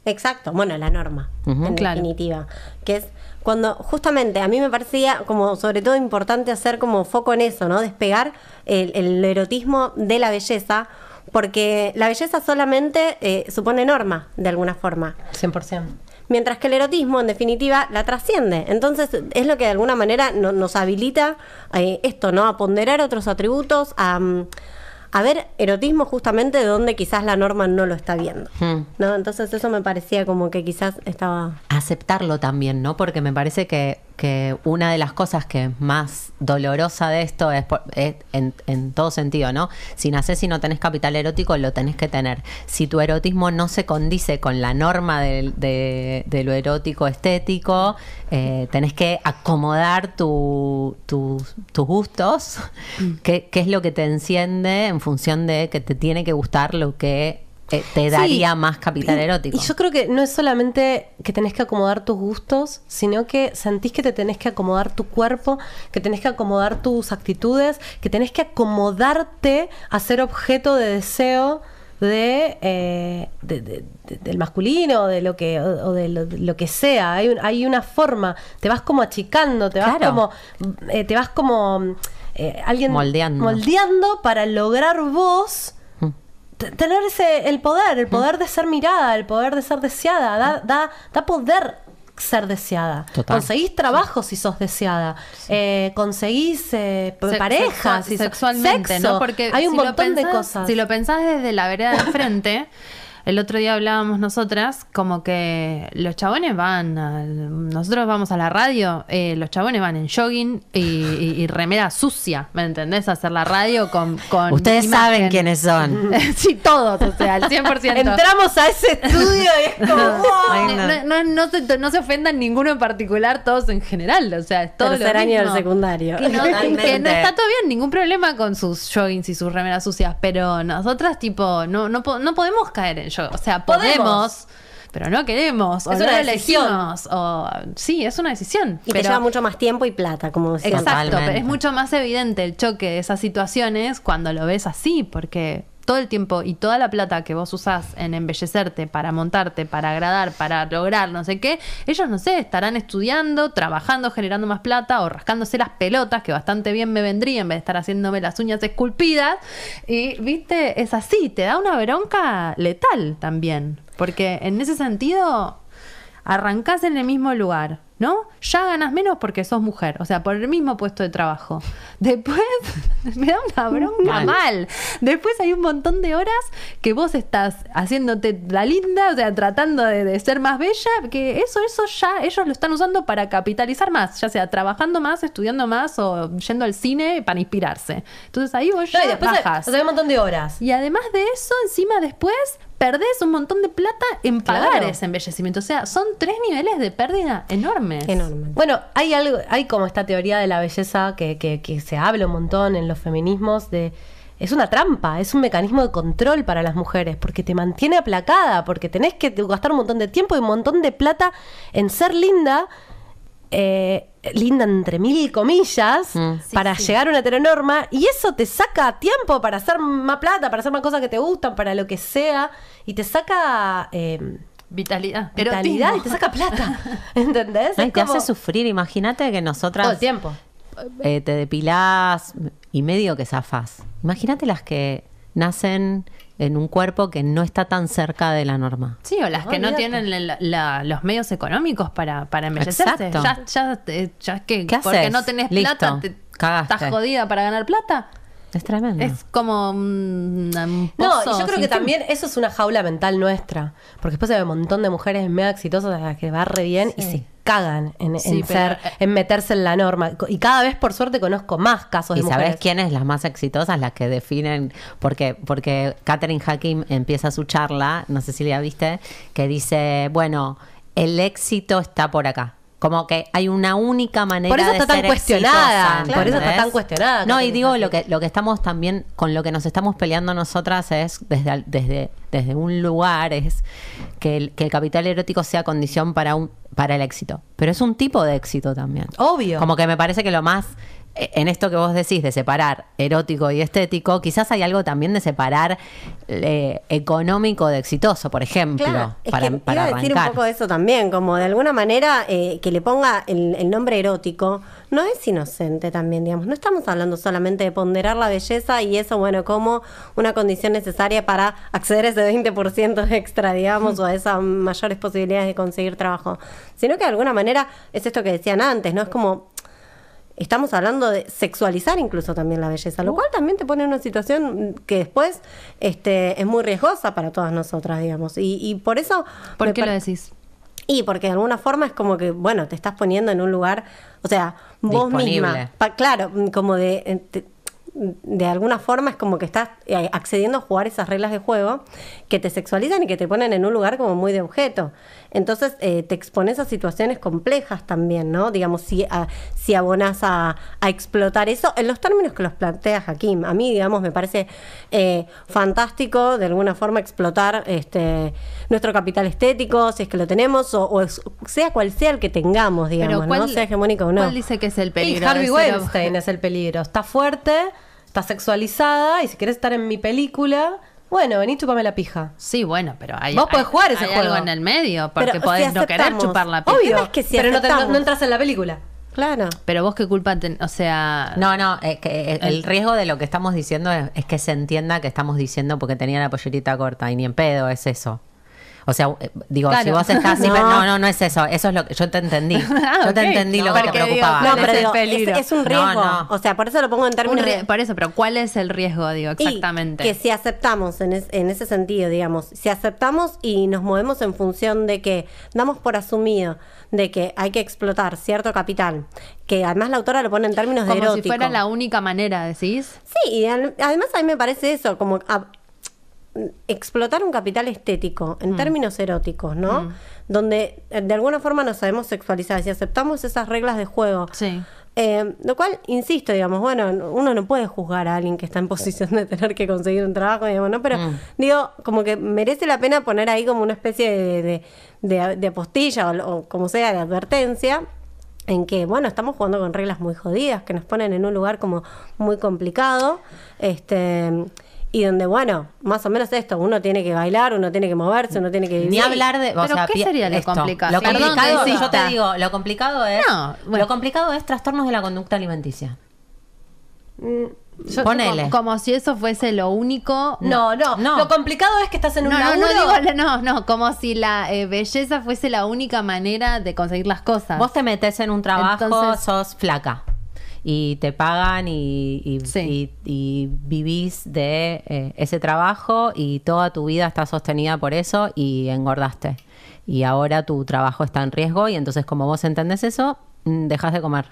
Exacto, bueno, la norma, en definitiva, que es cuando justamente a mí me parecía como sobre todo importante hacer como foco en eso, ¿no? Despegar el, erotismo de la belleza, porque la belleza solamente eh, supone norma, de alguna forma. 100%. Mientras que el erotismo, en definitiva, la trasciende. Entonces, es lo que de alguna manera nos habilita eh, esto, ¿no? A ponderar otros atributos, a... Mm, a ver erotismo justamente donde quizás la norma no lo está viendo. Hmm. ¿no? Entonces eso me parecía como que quizás estaba... Aceptarlo también, ¿no? Porque me parece que que una de las cosas que es más dolorosa de esto es, en, todo sentido, ¿no? Si nacés y no tenés capital erótico, lo tenés que tener. Si tu erotismo no se condice con la norma de, lo erótico estético, eh, tenés que acomodar tus gustos, mm. qué es lo que te enciende en función de que te tiene que gustar lo que eh, te daría más capital erótico. Y yo creo que no es solamente que tenés que acomodar tus gustos, sino que sentís que te tenés que acomodar tu cuerpo, que tenés que acomodar tus actitudes, que tenés que acomodarte a ser objeto de deseo de, eh, del masculino de lo que o, de, lo, que sea hay, una forma te vas como achicando te vas como eh, te vas como alguien moldeando moldeando para lograr vos tener ese, el poder, el poder de ser mirada, el poder de ser deseada, da, da, da poder ser deseada. Conseguís trabajo si sos deseada. Eh, conseguís eh, pareja. sexualmente, sexo. ¿no? Porque hay un montón de cosas. Si lo pensás desde la vereda de frente el otro día hablábamos nosotras, como que los chabones van, nosotros vamos a la radio, eh, los chabones van en jogging y, remera sucia, ¿me entendés? hacer la radio con... Ustedes saben quiénes son. sí, todos, o sea, al 100%. Entramos a ese estudio y es como... no. se, no, ofendan ninguno en particular, todos en general, o sea, es todo Tercer año del secundario. está todo bien, ningún problema con sus joggings y sus remeras sucias, pero nosotras tipo, no, no, no podemos caer en o sea, podemos. pero no queremos, o es una decisión. o sí, es una decisión. Y te lleva mucho más tiempo y plata, como decía. Exacto, pero es mucho más evidente el choque de esas situaciones cuando lo ves así, porque todo el tiempo y toda la plata que vos usás en embellecerte, para montarte, para agradar, para lograr no sé qué, ellos no sé, estarán estudiando, trabajando, generando más plata o rascándose las pelotas, que bastante bien me vendría en vez de estar haciéndome las uñas esculpidas. Y viste, es así, te da una bronca letal también, porque en ese sentido arrancás en el mismo lugar ¿no? Ya ganas menos porque sos mujer, o sea, por el mismo puesto de trabajo. Después, me da una bronca mal. Después hay un montón de horas que vos estás haciéndote la linda, o sea, tratando de, ser más bella, que eso, eso ya ellos lo están usando para capitalizar más, ya sea trabajando más, estudiando más o yendo al cine para inspirarse. Entonces ahí vos ya después hay un montón de horas. Y además de eso, encima después perdés un montón de plata en pagar ese embellecimiento. O sea, son tres niveles de pérdida enormes. Bueno, hay algo, hay como esta teoría de la belleza que, que, se habla un montón en los feminismos de es una trampa, es un mecanismo de control para las mujeres, porque te mantiene aplacada, porque tenés que gastar un montón de tiempo y un montón de plata en ser linda, eh, linda entre mil comillas, mm. para llegar a una heteronorma, y eso te saca tiempo para hacer más plata, para hacer más cosas que te gustan, para lo que sea y te saca... Em, vitalidad. Vitalidad y te saca plata. ¿Entendés? te hace sufrir. Imagínate que nosotras. Todo el tiempo. Eh, te depilás y medio que zafás. Imagínate las que nacen en un cuerpo que no está tan cerca de la norma. Sí, o las que no tienen los medios económicos para, para embellecerse. Exacto. Ya, ya, eh, que porque no tenés plata, estás jodida para ganar plata es tremendo. Es como No, yo creo que también eso es una jaula mental nuestra. Porque después hay un montón de mujeres mega exitosas a las que va re bien y se cagan en, en ser, eh, en meterse en la norma. Y cada vez, por suerte, conozco más casos de ¿Y mujeres. ¿Y sabes quiénes las más exitosas? Las que definen... Porque, porque Katherine Hakim empieza su charla, no sé si la viste, que dice, bueno, el éxito está por acá. Como que hay una única manera Por eso está tan cuestionada. por eso está tan cuestionada. No, y digo, lo que, lo que estamos también, con lo que nos estamos peleando nosotras es desde, desde, desde un lugar, es que el, que el capital erótico sea condición para un para el éxito. Pero es un tipo de éxito también. Obvio. Como que me parece que lo más eh, en esto que vos decís de separar erótico y estético, quizás hay algo también de separar eh, económico de exitoso, por ejemplo. para, es que em-, para decir un poco de eso también, como de alguna manera eh, que le ponga el, nombre erótico no es inocente también, digamos. No estamos hablando solamente de ponderar la belleza y eso, bueno, como una condición necesaria para acceder a ese 20% extra, digamos, o a esas mayores posibilidades de conseguir trabajo, sino que de alguna manera es esto que decían antes, ¿no? Es como estamos hablando de sexualizar incluso también la belleza, lo uh. cual también te pone en una situación que después este, es muy riesgosa para todas nosotras, digamos. Y, por eso... ¿Por qué lo decís? Y porque de alguna forma es como que, bueno, te estás poniendo en un lugar, o sea, vos misma, claro, como de... Eh, de alguna forma es como que estás eh, accediendo a jugar esas reglas de juego que te sexualizan y que te ponen en un lugar como muy de objeto. Entonces eh, te expones a situaciones complejas también, ¿no? Digamos, si, ah, si abonas a, a, explotar eso en los términos que los planteas aquí. A mí, digamos, me parece eh, fantástico de alguna forma explotar este, nuestro capital estético, si es que lo tenemos, o, sea cual sea el que tengamos, digamos, ¿no? Sea hegemónico o no. ¿Cuál dice que es el peligro? Y Harvey Weinstein es el peligro. Está fuerte, está sexualizada, y si quieres estar en mi película bueno, vení, chupame la pija. Sí, bueno, pero hay, Vos podés jugar ese juego. en el medio, porque podés no querer chupar la pija. Obvio. Pero no, entras en la película. Claro. Pero vos qué culpa o sea... No, no, que el, riesgo de lo que estamos diciendo es, que se entienda que estamos diciendo porque tenía la pollerita corta y ni en pedo es eso. O sea, eh, digo, si vos estás no. no, no, es eso. Eso es lo que yo te entendí. Ah, yo te entendí lo que te preocupaba. no, pero es, un riesgo. o sea, por eso lo pongo en términos. Por eso, pero ¿cuál es el riesgo, digo, exactamente? que si aceptamos en, ese sentido, digamos, si aceptamos y nos movemos en función de que damos por asumido de que hay que explotar cierto capital, que además la autora lo pone en términos de erótico. Como si fuera la única manera, decís. Sí, y además a mí me parece eso, como explotar un capital estético en mm. términos eróticos, ¿no? Mm. Donde eh, de alguna forma nos sabemos sexualizar, si aceptamos esas reglas de juego. Sí. Eh, lo cual, insisto, digamos, bueno, uno no puede juzgar a alguien que está en posición de tener que conseguir un trabajo, digamos, ¿no? Pero mm. digo, como que merece la pena poner ahí como una especie de, de, apostilla o, o como sea, de advertencia en que, bueno, estamos jugando con reglas muy jodidas, que nos ponen en un lugar como muy complicado. Este y donde, bueno, más o menos esto, uno tiene que bailar, uno tiene que moverse, uno tiene que vivir. Ni hablar de... ¿Pero qué sería lo complicado? Lo complicado, es... No, bueno. Lo complicado es trastornos de la conducta alimenticia. Mm, Ponele. Como, si eso fuese lo único. No, no, no. Lo complicado es que estás en un no, No, no, no, como si la eh, belleza fuese la única manera de conseguir las cosas. Vos te metes en un trabajo, sos flaca y te pagan y, vivís de eh, ese trabajo y toda tu vida está sostenida por eso y engordaste. Y ahora tu trabajo está en riesgo y entonces como vos entendés eso, mm, dejas de comer.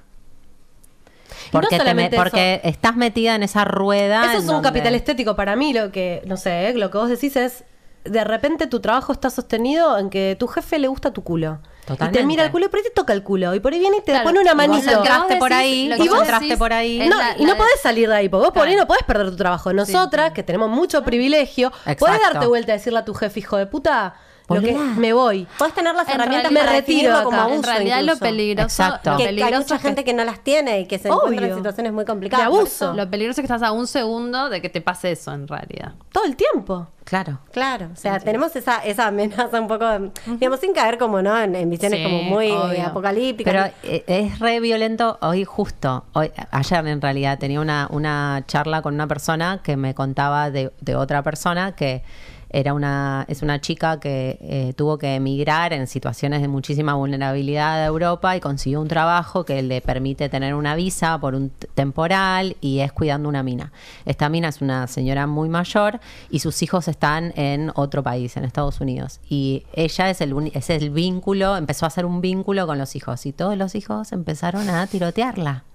Porque, porque estás metida en esa rueda. Eso es un capital estético para mí, lo que, no sé, eh, lo que vos decís es, de repente tu trabajo está sostenido en que tu jefe le gusta tu culo. Y te mira el culo y por ahí te toca el culo. Y por ahí viene y te pone una manito Y vos por ahí. Y entraste por ahí. No, y no podés salir de ahí. Porque vos por ahí no podés perder tu trabajo. Nosotras, que tenemos mucho ah. privilegio, puedes podés darte vuelta y decirle a tu jefe, hijo de puta porque me voy. Puedes tener las herramientas me retiro como En realidad lo peligroso, gente que no las tiene y que se encuentran en situaciones muy complicadas. De abuso. Lo peligroso es que estás a un segundo de que te pase eso en realidad. Todo el tiempo. Claro. Claro. O sea, tenemos esa, amenaza un poco, digamos, sin caer como, ¿no? En, visiones como muy apocalípticas. Pero eh, es re violento hoy justo. Hoy, ayer en realidad tenía una, una charla con una persona que me contaba de otra persona que era una, es una chica que eh, tuvo que emigrar en situaciones de muchísima vulnerabilidad a Europa y consiguió un trabajo que le permite tener una visa por un temporal y es cuidando una mina. Esta mina es una señora muy mayor y sus hijos están en otro país, en Estados Unidos. Y ella es el, es el vínculo, empezó a hacer un vínculo con los hijos y todos los hijos empezaron a tirotearla.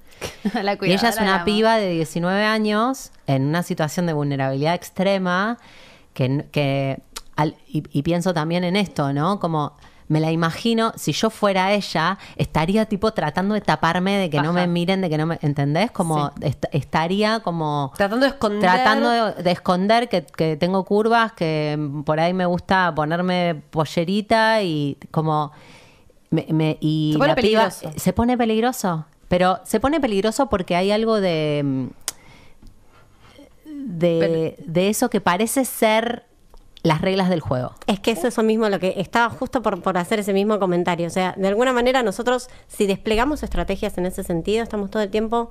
y ella es una piba de 19 años en una situación de vulnerabilidad extrema que, que y, pienso también en esto, ¿no? Como me la imagino, si yo fuera ella, estaría tipo tratando de taparme, de que no me miren, de que no me. ¿Entendés? Como estaría como. Tratando de esconder. Tratando de, esconder que, tengo curvas, que por ahí me gusta ponerme pollerita y como. y se pone peligroso. se pone peligroso. Pero se pone peligroso porque hay algo de mm, de, de eso que parece ser las reglas del juego. Es que es eso mismo lo que estaba justo por, por, hacer ese mismo comentario. O sea, de alguna manera nosotros, si desplegamos estrategias en ese sentido, estamos todo el tiempo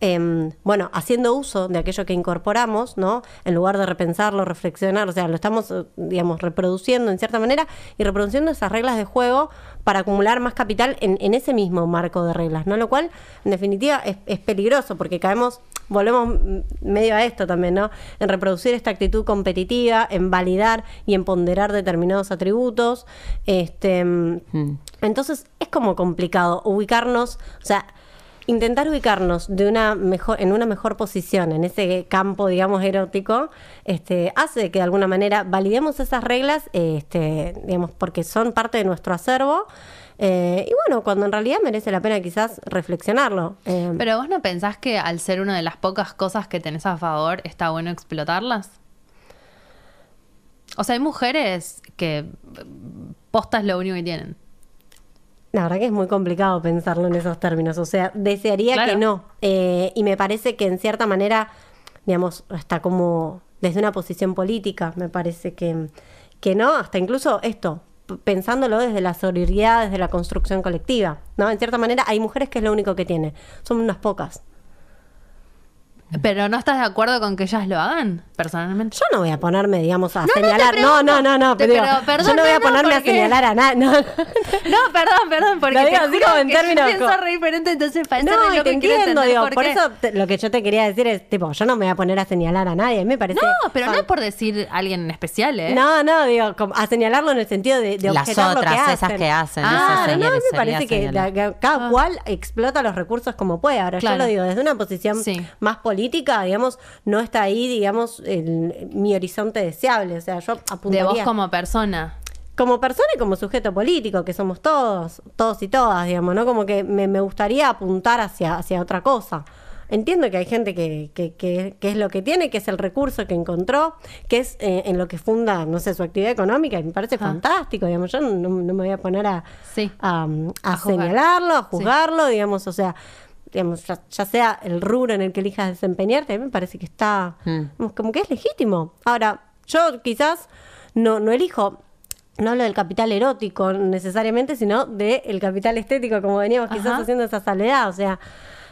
Em, bueno, haciendo uso de aquello que incorporamos, ¿no? En lugar de repensarlo, reflexionar, o sea, lo estamos, eh, digamos, reproduciendo en cierta manera y reproduciendo esas reglas de juego para acumular más capital en, ese mismo marco de reglas, ¿no? Lo cual, en definitiva, es, peligroso porque caemos, volvemos medio a esto también, ¿no? En reproducir esta actitud competitiva, en validar y en ponderar determinados atributos. Este, em, mm. Entonces, es como complicado ubicarnos, o sea, intentar ubicarnos en una mejor posición en ese campo, digamos, erótico, este, hace que de alguna manera validemos esas reglas, este, digamos, porque son parte de nuestro acervo. Eh, y bueno, cuando en realidad merece la pena quizás reflexionarlo. Eh. Pero vos no pensás que al ser una de las pocas cosas que tenés a favor, está bueno explotarlas? O sea, hay mujeres que eh, postas lo único que tienen. La verdad que es muy complicado pensarlo en esos términos. O sea, desearía que no. Eh, y me parece que en cierta manera, digamos, está como desde una posición política, me parece que, que no, hasta incluso esto, pensándolo desde la solidaridad, desde la construcción colectiva. ¿no? En cierta manera, hay mujeres que es lo único que tiene. Son unas pocas. Pero no estás de acuerdo con que ellas lo hagan, personalmente. Yo no voy a ponerme, digamos, a señalar. No, no, no, no, yo no voy a ponerme a señalar a nadie. No. perdón, perdón, porque lo digo, en términos yo pienso re diferente, entonces para no, lo que entiendo, por, eso lo que yo te quería decir es, tipo, yo no me voy a poner a señalar a nadie, me parece. No, pero no es por decir a alguien en especial, ¿eh? No, no, digo, a señalarlo en el sentido de, de Las otras, lo que esas hacen. que hacen. Ah, no, me parece que cada ah. cual explota los recursos como puede. Ahora yo lo digo desde una posición más política política, digamos, no está ahí, digamos, mi horizonte deseable. O sea, yo apuntaría... De vos como persona como persona y como sujeto político, que somos todos, todos y todas, digamos, ¿no? Como que me, gustaría apuntar hacia, hacia otra cosa. Entiendo que hay gente que, es lo que tiene, que es el recurso que encontró, que es eh, en lo que funda, no sé, su actividad económica, y me parece ah. fantástico, digamos, yo no, me voy a poner a, a, señalarlo, a juzgarlo, digamos, o sea, ya, sea el rubro en el que elijas desempeñarte, me parece que está mm. como que es legítimo. Ahora, yo quizás no, no elijo no lo del capital erótico necesariamente, sino del capital estético, como veníamos quizás haciendo esa salvedad. O sea,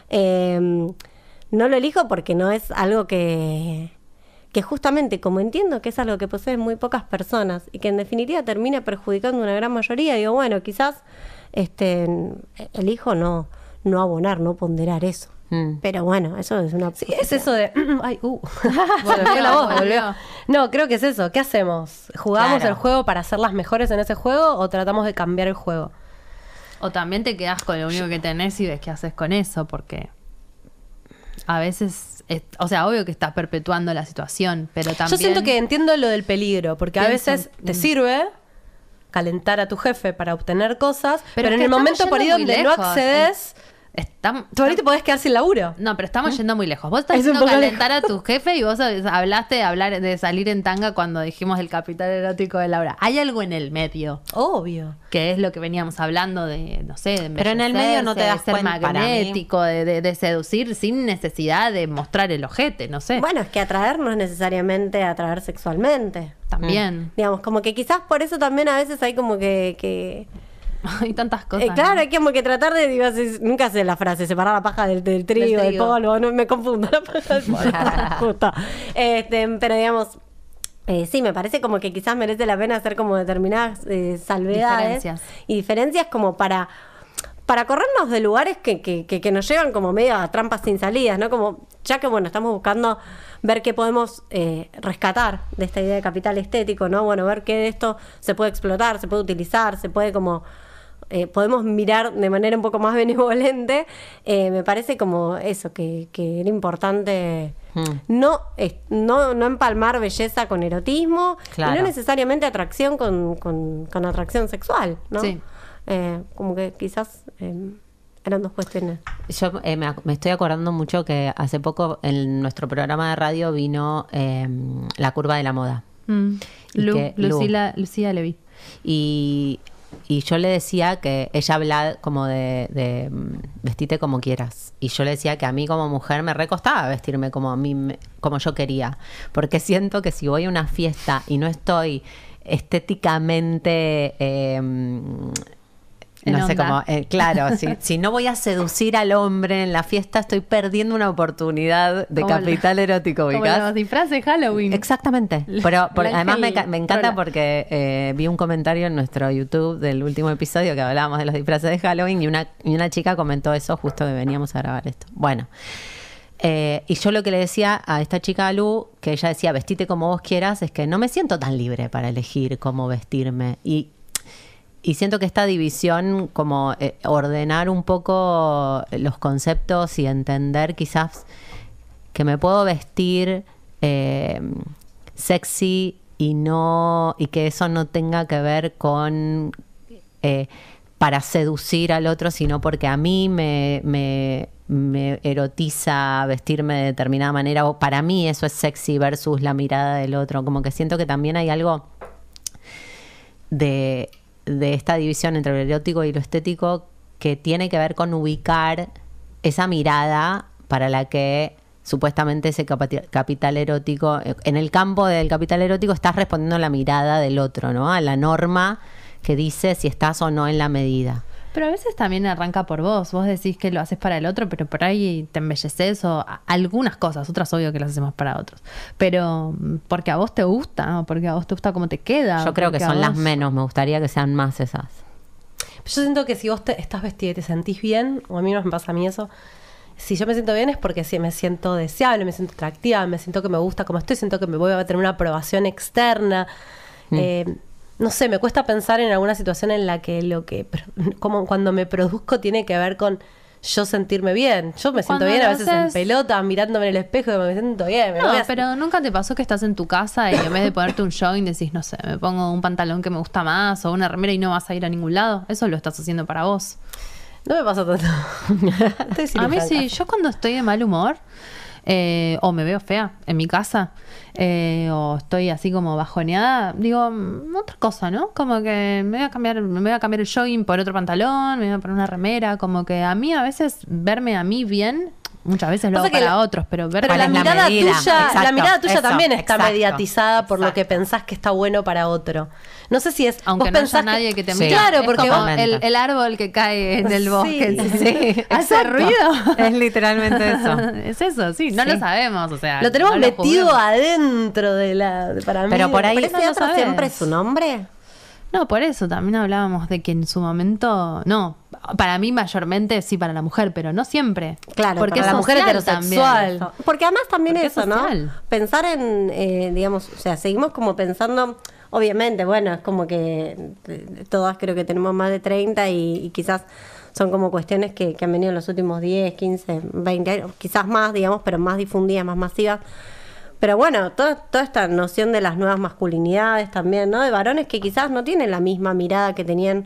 eh, no lo elijo porque no es algo que, que justamente, como entiendo que es algo que poseen muy pocas personas y que en definitiva termina perjudicando a una gran mayoría, digo, bueno, quizás este, elijo no no abonar, no ponderar eso. Mm. Pero bueno, eso es una... Sí, es eso de... Mm, ay, uh. la voz, No, creo que es eso. ¿Qué hacemos? ¿Jugamos el juego para ser las mejores en ese juego o tratamos de cambiar el juego? O también te quedas con lo único que tenés y ves qué haces con eso, porque a veces, o sea, obvio que estás perpetuando la situación, pero también... Yo siento que entiendo lo del peligro, porque a veces te mm. sirve calentar a tu jefe para obtener cosas, pero, en el momento por ahí donde no accedes... Estamos, Tú ahorita podés quedar sin laburo. No, pero estamos ¿Eh? yendo muy lejos. Vos estás es calentar a tu jefe y vos hablaste de hablar de salir en tanga cuando dijimos el capital erótico de Laura. Hay algo en el medio. Obvio. Que es lo que veníamos hablando de, no sé, de Pero en el medio no te das de cuenta magnético, para mí. De, de, seducir sin necesidad de mostrar el ojete, no sé. Bueno, es que atraer no es necesariamente atraer sexualmente. También. Mm. Digamos, como que quizás por eso también a veces hay como que hay tantas cosas. Eh, claro, hay que, que tratar de, nunca sé la frase, separar la paja del, trigo, del, polvo, no me confundo este, pero digamos, eh, sí, me parece como que quizás merece la pena hacer como determinadas eh, salvedades y diferencias como para para corrernos de lugares que, que, nos llevan como medio a trampas sin salidas, ¿no? Como, ya que bueno, estamos buscando ver qué podemos rescatar de esta idea de capital estético, ¿no? Bueno, ver qué de esto se puede explotar, se puede utilizar, se puede como eh, podemos mirar de manera un poco más benevolente, eh, me parece como eso, que, era importante hmm. no, no, empalmar belleza con erotismo, no necesariamente atracción con, atracción sexual, ¿no? Sí. Eh, como que quizás eran dos cuestiones. Yo me, estoy acordando mucho que hace poco en nuestro programa de radio vino em, La Curva de la Moda. Mm. Lucila, Lucía Levi. Y y yo le decía que ella habla como de, de mm, como quieras. Y yo le decía que a mí como mujer me recostaba vestirme como, a mí, como yo quería. Porque siento que si voy a una fiesta y no estoy estéticamente... Eh, no sé cómo, eh, claro, si, no voy a seducir al hombre en la fiesta, estoy perdiendo una oportunidad de capital erótico. Como los disfraces Halloween. Exactamente. Pero además me, encanta porque eh, vi un comentario en nuestro YouTube del último episodio que hablábamos de los disfraces de Halloween y una, chica comentó eso justo que veníamos a grabar esto. Bueno. Eh, y yo lo que le decía a esta chica Lu, que ella decía vestite como vos quieras, es que no me siento tan libre para elegir cómo vestirme. Y y siento que esta división, como eh, ordenar un poco eh, los conceptos y entender quizás que me puedo vestir em, sexy y no y que eso no tenga que ver con eh, para seducir al otro, sino porque a mí me, erotiza vestirme de determinada manera, o para mí eso es sexy versus la mirada del otro. Como que siento que también hay algo de de esta división entre lo erótico y lo estético que tiene que ver con ubicar esa mirada para la que supuestamente ese capital erótico, en el campo del capital erótico estás respondiendo a la mirada del otro, ¿no? A la norma que dice si estás o no en la medida. Pero a veces también arranca por vos. Vos decís que lo haces para el otro, pero por ahí te embelleces o algunas cosas. Otras, obvio que las hacemos para otros. Pero mm, porque a vos te gusta, porque a vos te gusta cómo te queda. Yo creo que son las menos. Me gustaría que sean más esas. Yo siento que si vos te estás vestida y te sentís bien, o a mí no me pasa a mí eso, si yo me siento bien es porque si me siento deseable, me siento atractiva, me siento que me gusta como estoy, siento que me voy a tener una aprobación externa. Mm. Eh, no sé, me cuesta pensar en alguna situación en la que lo que, como cuando me produzco tiene que ver con yo sentirme bien. Yo me siento bien a veces en pelota, mirándome en el espejo, me siento bien. pero nunca te pasó que estás en tu casa y en vez de ponerte un jogging decís, no sé, me pongo un pantalón que me gusta más o una remera y no vas a ir a ningún lado. Eso lo estás haciendo para vos. No me pasa tanto. a mí sí, yo cuando estoy de mal humor, eh, o me veo fea en mi casa, eh, o estoy así como bajoneada, digo, mm, otra cosa, ¿no? Como que me voy a cambiar, me voy a cambiar el jogging por otro pantalón, me voy a poner una remera, como que a mí a veces verme a mí bien Muchas veces lo hago para otros, pero ver la, mirada tuya, la mirada tuya, también está mediatizada por lo que pensás que está bueno para otro. No sé si es. Aunque no haya nadie que, te mire. Claro, porque el, árbol que cae en el bosque. Sí, Hace ruido. Es literalmente eso. es eso, sí. No lo sabemos. O sea, lo tenemos metido adentro de la. Para mí, Pero por ahí. no siempre es su nombre? No, por eso también hablábamos de que en su momento, no, para mí mayormente sí para la mujer, pero no siempre. Claro, porque para la mujer heterosexual. También. Porque además también eso, es ¿no? Pensar en, eh, digamos, o sea, seguimos como pensando obviamente, bueno, es como que eh, todas creo que tenemos más de 30 y, quizás son como cuestiones que, han venido en los últimos 10, 15, 20 años, quizás más, digamos, pero más difundidas, más masivas. Pero bueno, todo, toda esta noción de las nuevas masculinidades también, ¿no? De varones que quizás no tienen la misma mirada que tenían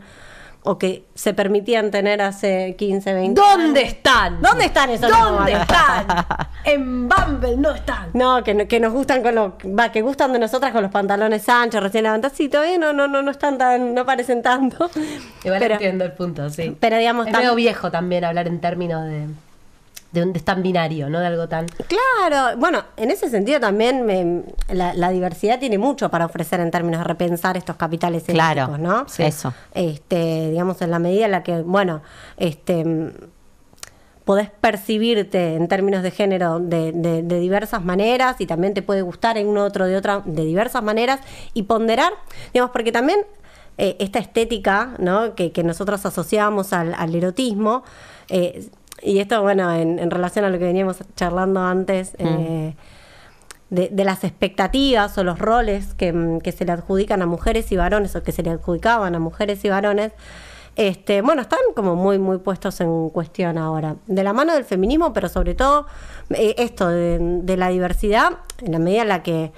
o que se permitían tener hace 15, 20 años. ¿Dónde están? ¿Dónde están esos ¿Dónde están? en Bumble no están. No, que, que nos gustan con los va, que gustan de nosotras con los pantalones anchos, recién levantacitos. no, no, no, no están tan, no parecen tanto. Igual entiendo el punto, sí. Pero digamos. Es medio viejo también hablar en términos de de, un, binario, ¿no? De algo tan... Claro, bueno, en ese sentido también la, diversidad tiene mucho para ofrecer en términos de repensar estos capitales claro, éticos, ¿no? Sí. Eso. Este, digamos, en la medida en la que, bueno, este podés percibirte en términos de género de, diversas maneras y también te puede gustar en uno otro de otra de diversas maneras y ponderar, digamos, porque también eh, esta estética ¿no? que, nosotros asociamos al, erotismo eh, y esto, bueno, en, relación a lo que veníamos charlando antes, mm. eh, de, las expectativas o los roles mm, que, se le adjudican a mujeres y varones o que se le adjudicaban a mujeres y varones, este, bueno, están como muy, muy puestos en cuestión ahora. De la mano del feminismo, pero sobre todo eh, esto de la diversidad, en la medida en la que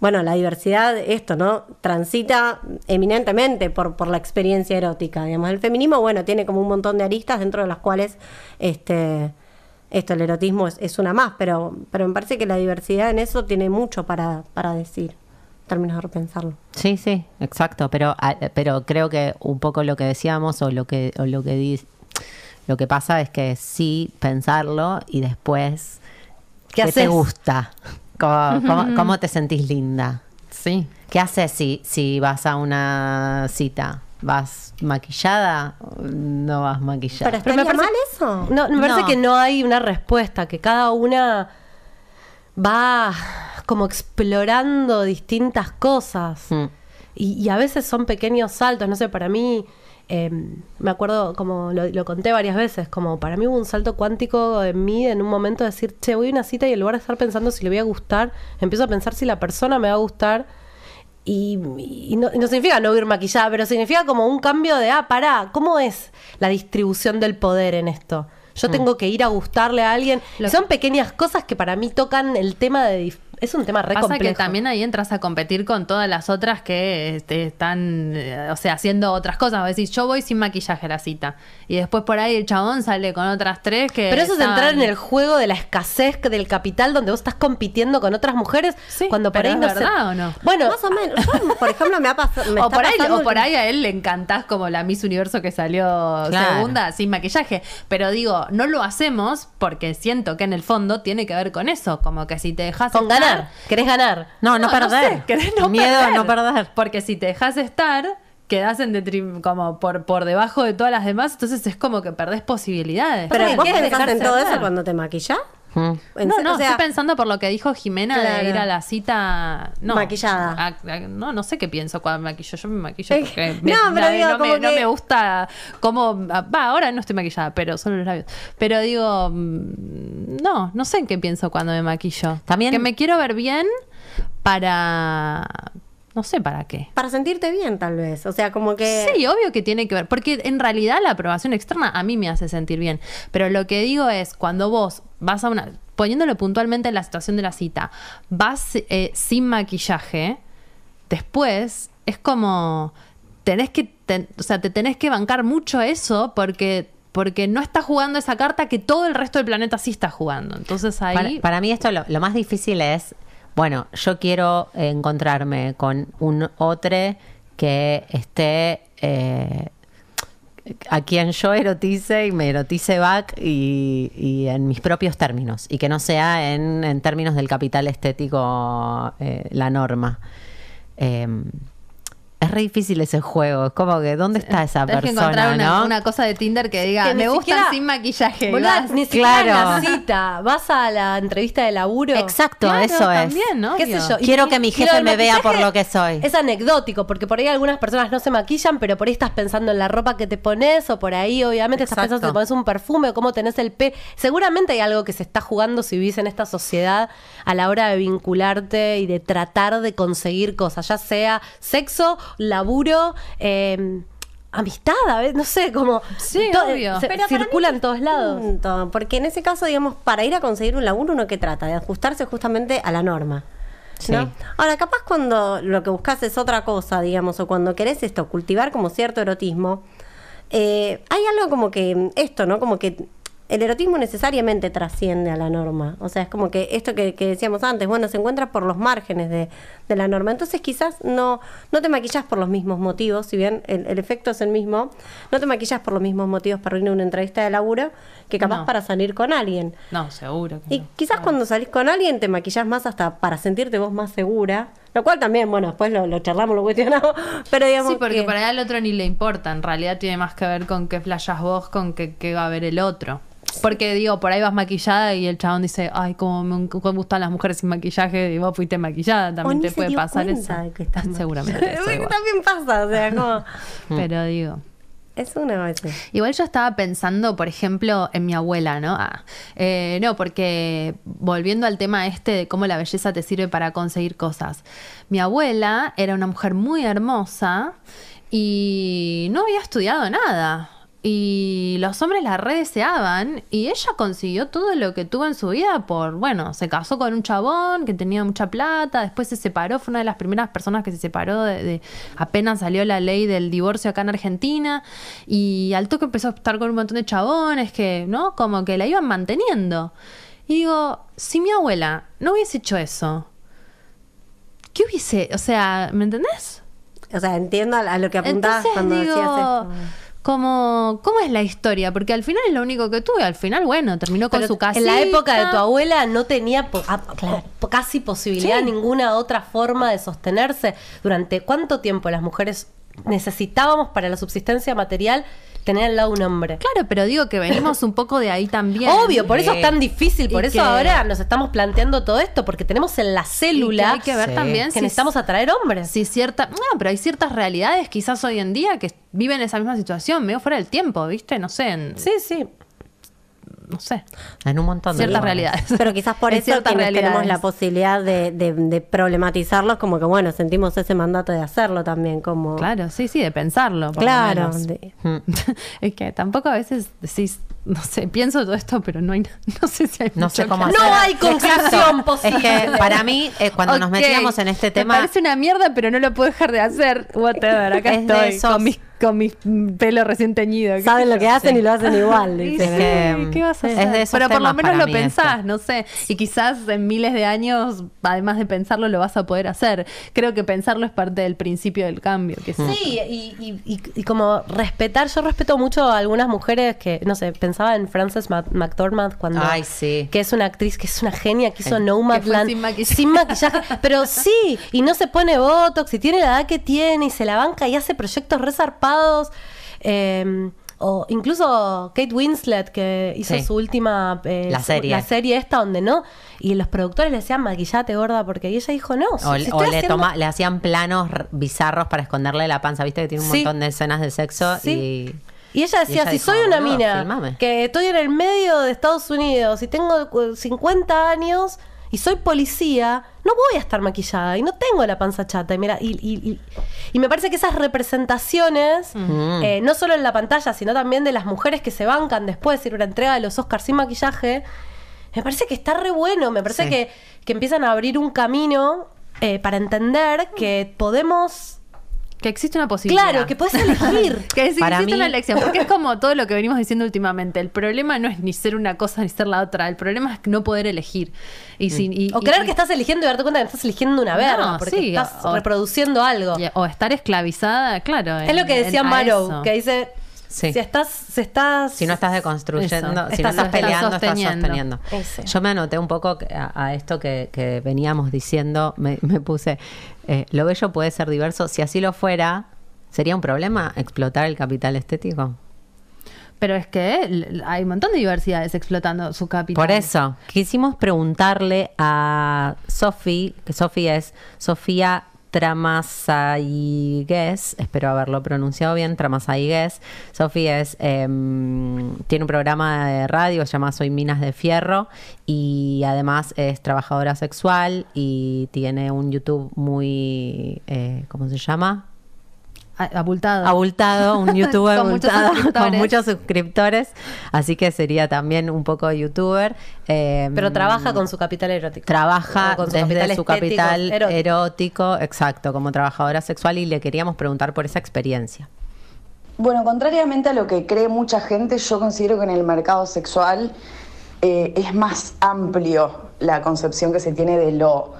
bueno, la diversidad, esto, ¿no? Transita eminentemente por, por la experiencia erótica, digamos. El feminismo, bueno, tiene como un montón de aristas dentro de las cuales, este, esto, el erotismo es, una más, pero, pero me parece que la diversidad en eso tiene mucho para, para decir términos de repensarlo. Sí, sí, exacto, pero, ah, pero creo que un poco lo que decíamos o lo que, o lo que di, lo que pasa es que sí pensarlo y después ¿qué, ¿qué te gusta? ¿Cómo, te sentís linda? Sí. ¿Qué haces si, si vas a una cita? ¿Vas maquillada? No vas maquillada. Pero, Pero me mal eso. No, me parece que no hay una respuesta, que cada una va como explorando distintas cosas. Mm. y, a veces son pequeños saltos, no sé, para mí Em, me acuerdo, como lo, conté varias veces, como para mí hubo un salto cuántico en mí en un momento de decir, che, voy a una cita y en lugar de estar pensando si le voy a gustar, empiezo a pensar si la persona me va a gustar. Y, no, significa no ir maquillada, pero significa como un cambio de, ah, pará, ¿cómo es la distribución del poder en esto? Yo mm. tengo que ir a gustarle a alguien. Son pequeñas cosas que para mí tocan el tema de es un tema re Pasa que también ahí entras a competir con todas las otras que este, están, eh, o sea, haciendo otras cosas. O decís, yo voy sin maquillaje a la cita. Y después por ahí el chabón sale con otras tres que. Pero eso es entrar en el juego de la escasez del capital donde vos estás compitiendo con otras mujeres cuando por ahí no se... o no. Bueno, más o menos. por ejemplo, me ha pasado. o, por ahí, a él le encantás como la Miss Universo que salió segunda sin maquillaje. Pero digo, no lo hacemos porque siento que en el fondo tiene que ver con eso. Como que si te dejas. Con ganas Querés ganar. No, no, perder. no Miedo perder. no perder. Porque si te dejas estar, quedas en como por, por debajo de todas las demás, entonces es como que perdés posibilidades. Pero, ¿qué vos dejaste en todo eso cuando te maquillas no, no, estoy pensando por lo que dijo Jimena de ir a la cita. Maquillada. Ah, ah, no, no sé qué pienso cuando me maquillo. Yo me maquillo porque. no, me, como no, me, gusta cómo. Va, ahora no estoy maquillada, pero solo los labios. Pero digo, mm, no, no sé en qué pienso cuando me maquillo. También. Que me quiero ver bien para no sé para qué. Para sentirte bien, tal vez. O sea, como que. Sí, obvio que tiene que ver. Porque en realidad la aprobación externa a mí me hace sentir bien. Pero lo que digo es, cuando vos vas a una, poniéndolo puntualmente en la situación de la cita, vas eh, sin maquillaje, después es como, tenés que, o sea, te tenés que bancar mucho eso porque porque no está jugando esa carta que todo el resto del planeta sí está jugando. Entonces ahí... Para, mí esto lo, más difícil es, bueno, yo quiero encontrarme con un otro que esté eh, a quien yo erotice y me erotice back y, en mis propios términos, y que no sea en, términos del capital estético eh, la norma. Em, es re difícil ese juego. Es como que, ¿dónde está esa Tienes persona? Que encontrar una, cosa de Tinder que diga, me gusta sin maquillaje. ni siquiera una cita, vas a la entrevista de laburo. Exacto, eso es. yo? Quiero que mi jefe me vea por lo que soy. Es anecdótico, porque por ahí algunas personas no se maquillan, pero por ahí estás pensando en la ropa que te pones, o por ahí, obviamente, estás pensando si pones un perfume o cómo tenés el pe Seguramente hay algo que se está jugando si vivís en esta sociedad a la hora de vincularte y de tratar de conseguir cosas, ya sea sexo laburo, em, amistad, no sé, como eh, circula en todos lados. porque en ese caso, digamos, para ir a conseguir un laburo uno que trata de ajustarse justamente a la norma. Ahora, capaz cuando lo que buscas es otra cosa, digamos, o cuando querés esto, cultivar como cierto erotismo, eh, hay algo como que esto, ¿no? Como que el erotismo necesariamente trasciende a la norma. O sea, es como que esto que, decíamos antes, bueno, se encuentra por los márgenes de, la norma. Entonces quizás no, no te maquillas por los mismos motivos, si bien el, efecto es el mismo, no te maquillas por los mismos motivos para ir a una entrevista de laburo que capaz para salir con alguien. No, seguro. y quizás cuando salís con alguien te maquillas más hasta para sentirte vos más segura. Lo cual también, bueno, después lo, charlamos, lo cuestionamos, pero digamos. Sí, porque para para el otro ni le importa, en realidad tiene más que ver con qué flashas vos, con qué, qué va a ver el otro. Porque digo, por ahí vas maquillada y el chabón dice, ay, como me gustan las mujeres sin maquillaje, y vos fuiste maquillada, también te puede pasar eso. Que estás Seguramente. Eso también pasa, o sea, como... Pero digo... Es una vez. Igual yo estaba pensando, por ejemplo, en mi abuela, ¿no? Ah, eh, no, porque volviendo al tema este de cómo la belleza te sirve para conseguir cosas. Mi abuela era una mujer muy hermosa y no había estudiado nada. Y los hombres la redeseaban y ella consiguió todo lo que tuvo en su vida por, bueno, se casó con un chabón que tenía mucha plata, después se separó, fue una de las primeras personas que se separó de, apenas salió la ley del divorcio acá en Argentina y al toque empezó a estar con un montón de chabones que, ¿no? Como que la iban manteniendo. Y digo, si mi abuela no hubiese hecho eso, ¿qué hubiese? O sea, ¿me entendés? O sea, entiendo a lo que apuntabas cuando esto como, ¿cómo es la historia? Porque al final es lo único que tuve. Al final, bueno, terminó con su casa. En la época de tu abuela no tenía ah, casi posibilidad, ninguna otra forma de sostenerse. ¿Durante cuánto tiempo las mujeres necesitábamos para la subsistencia material tener al lado un hombre. Claro, pero digo que venimos un poco de ahí también. Obvio, por eso es tan difícil, por eso ahora nos estamos planteando todo esto, porque tenemos en la célula que, hay que ver también si necesitamos atraer hombres. Sí, cierta, no, pero hay ciertas realidades quizás hoy en día que viven esa misma situación, medio fuera del tiempo, ¿viste? No sé. Sí, sí no sé, en un montón de ciertas realidades. Pero quizás por eso tenemos la posibilidad de, problematizarlos, como que bueno, sentimos ese mandato de hacerlo también, como... Claro, sí, sí, de pensarlo. claro. es que tampoco a veces decís, no sé, pienso todo esto, pero no hay, no sé si hay no cómo No hay conclusión posible. Es que para mí, eh, cuando nos metíamos en este tema. Me parece una mierda, pero no lo puedo dejar de hacer. Whatever, acá estoy con mi pelo recién teñido. Saben lo que hacen y lo hacen igual. dice ¿Qué vas a hacer? Pero por lo menos lo este. pensás, no sé. Y quizás en miles de años, además de pensarlo, lo vas a poder hacer. Creo que pensarlo es parte del principio del cambio. Que sí, y, y, y, como respetar. Yo respeto mucho a algunas mujeres que, no sé, pensaba en Frances McDormand cuando. Que es una actriz que es una genia, que hizo No Sin Sin maquillaje. pero sí, y no se pone botox, y tiene la edad que tiene, y se la banca y hace proyectos resarpados Em, o incluso Kate Winslet que hizo su última eh, la, serie. la serie esta donde no y los productores le decían maquillate gorda porque ella dijo no o, le, hacían planos bizarros para esconderle la panza viste que tiene un montón de escenas de sexo y ella decía, si soy una mina, que estoy en el medio de Estados Unidos y tengo 50 eh, años, y soy policía, no voy a estar maquillada y no tengo la panza chata. Y, mira, y, y, me parece que esas representaciones, eh, no solo en la pantalla, sino también de las mujeres que se bancan después de ir una entrega de los Oscars sin maquillaje, me parece que está re bueno, me parece que, empiezan a abrir un camino eh, para entender que podemos existe una posibilidad. Claro, que puedes elegir. que Para existe mí... una elección. Porque es como todo lo que venimos diciendo últimamente. El problema no es ni ser una cosa ni ser la otra. El problema es no poder elegir. Y, mm. sin, o creer que estás eligiendo y darte cuenta que estás eligiendo una verga. porque estás reproduciendo algo. O estar esclavizada, claro. es lo que decía Maro, que dice. Si estás, si estás. Si no estás deconstruyendo, si no estás peleando, estás sosteniendo. Yo me anoté un poco a, esto que, veníamos diciendo, me, puse eh, lo bello puede ser diverso. Si así lo fuera, ¿sería un problema explotar el capital estético? Pero es que hay un montón de diversidades explotando su capital. Por eso, quisimos preguntarle a Sofía que Sofía es Sofía Tramasaigues, espero haberlo pronunciado bien, Tramasaigues. Sofía es, em, tiene un programa de radio se llama Soy Minas de Fierro y además es trabajadora sexual y tiene un YouTube muy, eh, ¿cómo se llama? Abultado. Abultado, un youtuber con muchos suscriptores. Así que sería también un poco youtuber. Em, Pero trabaja con su capital erótico. Trabaja con su capital erótico. exacto, como trabajadora sexual y le queríamos preguntar por esa experiencia. Bueno, contrariamente a lo que cree mucha gente, yo considero que en el mercado sexual eh, es más amplio la concepción que se tiene de lo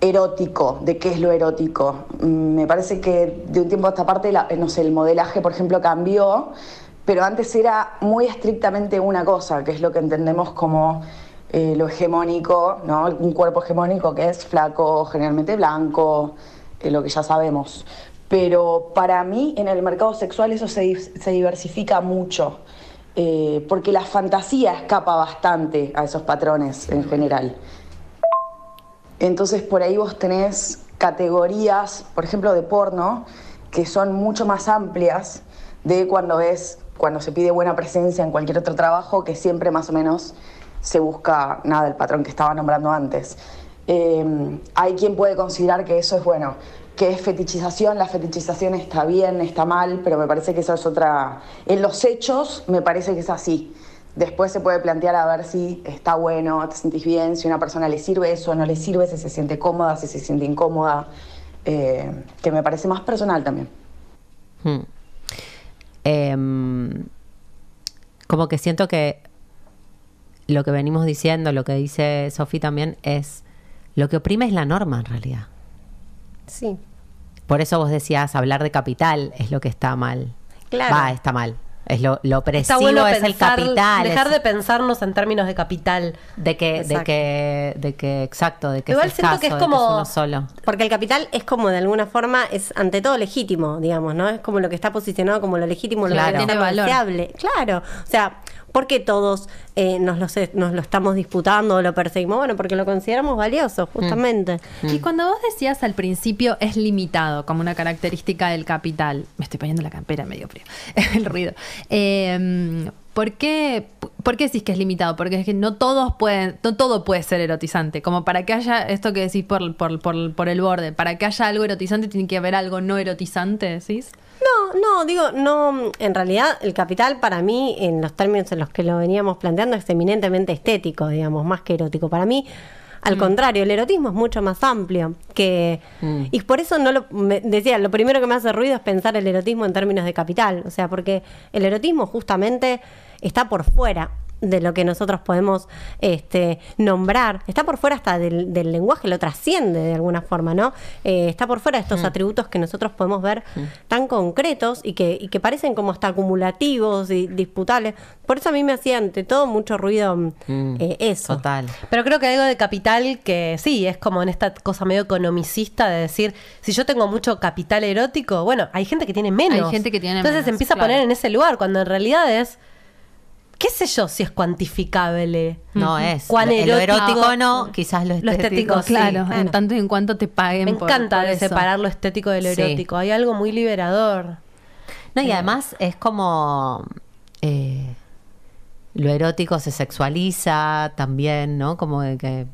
erótico, de qué es lo erótico. Mm, me parece que de un tiempo a esta parte, eh, el modelaje, por ejemplo, cambió, pero antes era muy estrictamente una cosa, que es lo que entendemos como eh, lo hegemónico, Un cuerpo hegemónico que es flaco, generalmente blanco, eh, lo que ya sabemos. Pero para mí, en el mercado sexual, eso se, diversifica mucho. porque la fantasía escapa bastante a esos patrones en general. Entonces por ahí vos tenés categorías, por ejemplo, de porno, que son mucho más amplias de cuando es, cuando se pide buena presencia en cualquier otro trabajo, que siempre más o menos se busca nada, el patrón que estaba nombrando antes. Em, hay quien puede considerar que eso es bueno, que es fetichización, la fetichización está bien, está mal, pero me parece que eso es otra. En los hechos me parece que es así. Después se puede plantear a ver si está bueno, te sentís bien, si a una persona le sirve eso, o no le sirve, si se siente cómoda, si se siente incómoda, eh, que me parece más personal también. Hmm. Em, como que siento que lo que venimos diciendo, lo que dice Sofía también, es lo que oprime es la norma en realidad. Sí. Por eso vos decías, hablar de capital es lo que está mal. Claro. Va, está mal. Es lo, lo es el capital. Dejar de pensarnos en términos de capital. De que, de que, de que, exacto, de que es siento como. solo. Porque el capital es como de alguna forma, es ante todo legítimo, digamos, ¿no? Es como lo que está posicionado como lo legítimo, lo claro. que valor. Claro. O sea, ¿Por qué todos eh, nos, lo estamos disputando o lo perseguimos? Bueno, porque lo consideramos valioso, mm. justamente. Mm. Y cuando vos decías al principio es limitado como una característica del capital, me estoy poniendo la campera medio frío, el ruido. Em, ¿Por qué, ¿Por decís que es limitado? Porque es que no todos pueden, todo puede ser erotizante. Como para que haya esto que decís por, por, el borde, para que haya algo erotizante tiene que haber algo no erotizante, decís. ¿sí? No, no, digo, no, en realidad el capital para mí, en los términos en los que lo veníamos planteando, es eminentemente estético, digamos, más que erótico. Para mí, al mm. contrario, el erotismo es mucho más amplio que mm. y por eso no lo decía, lo primero que me hace ruido es pensar el erotismo en términos de capital, o sea, porque el erotismo justamente está por fuera de lo que nosotros podemos este, nombrar. Está por fuera hasta del, lenguaje, lo trasciende de alguna forma, ¿no? Eh, está por fuera de estos mm. atributos que nosotros podemos ver mm. tan concretos y que, parecen como hasta acumulativos y disputables. Por eso a mí me hacía ante todo mucho ruido mm, eh, eso. Total. Pero creo que algo de capital que sí, es como en esta cosa medio economicista de decir, si yo tengo mucho capital erótico, bueno, hay gente que tiene menos. Hay gente que tiene Entonces se empieza a poner en ese lugar, cuando en realidad es qué sé yo si es cuantificable. No es. Cuán erótico, lo erótico no, quizás lo estético. Lo estético claro, en tanto y en cuanto te paguen. Me encanta separar lo estético de lo erótico. Hay algo muy liberador. No, y eh. además es como. Eh, lo erótico se sexualiza también, ¿no? Como de que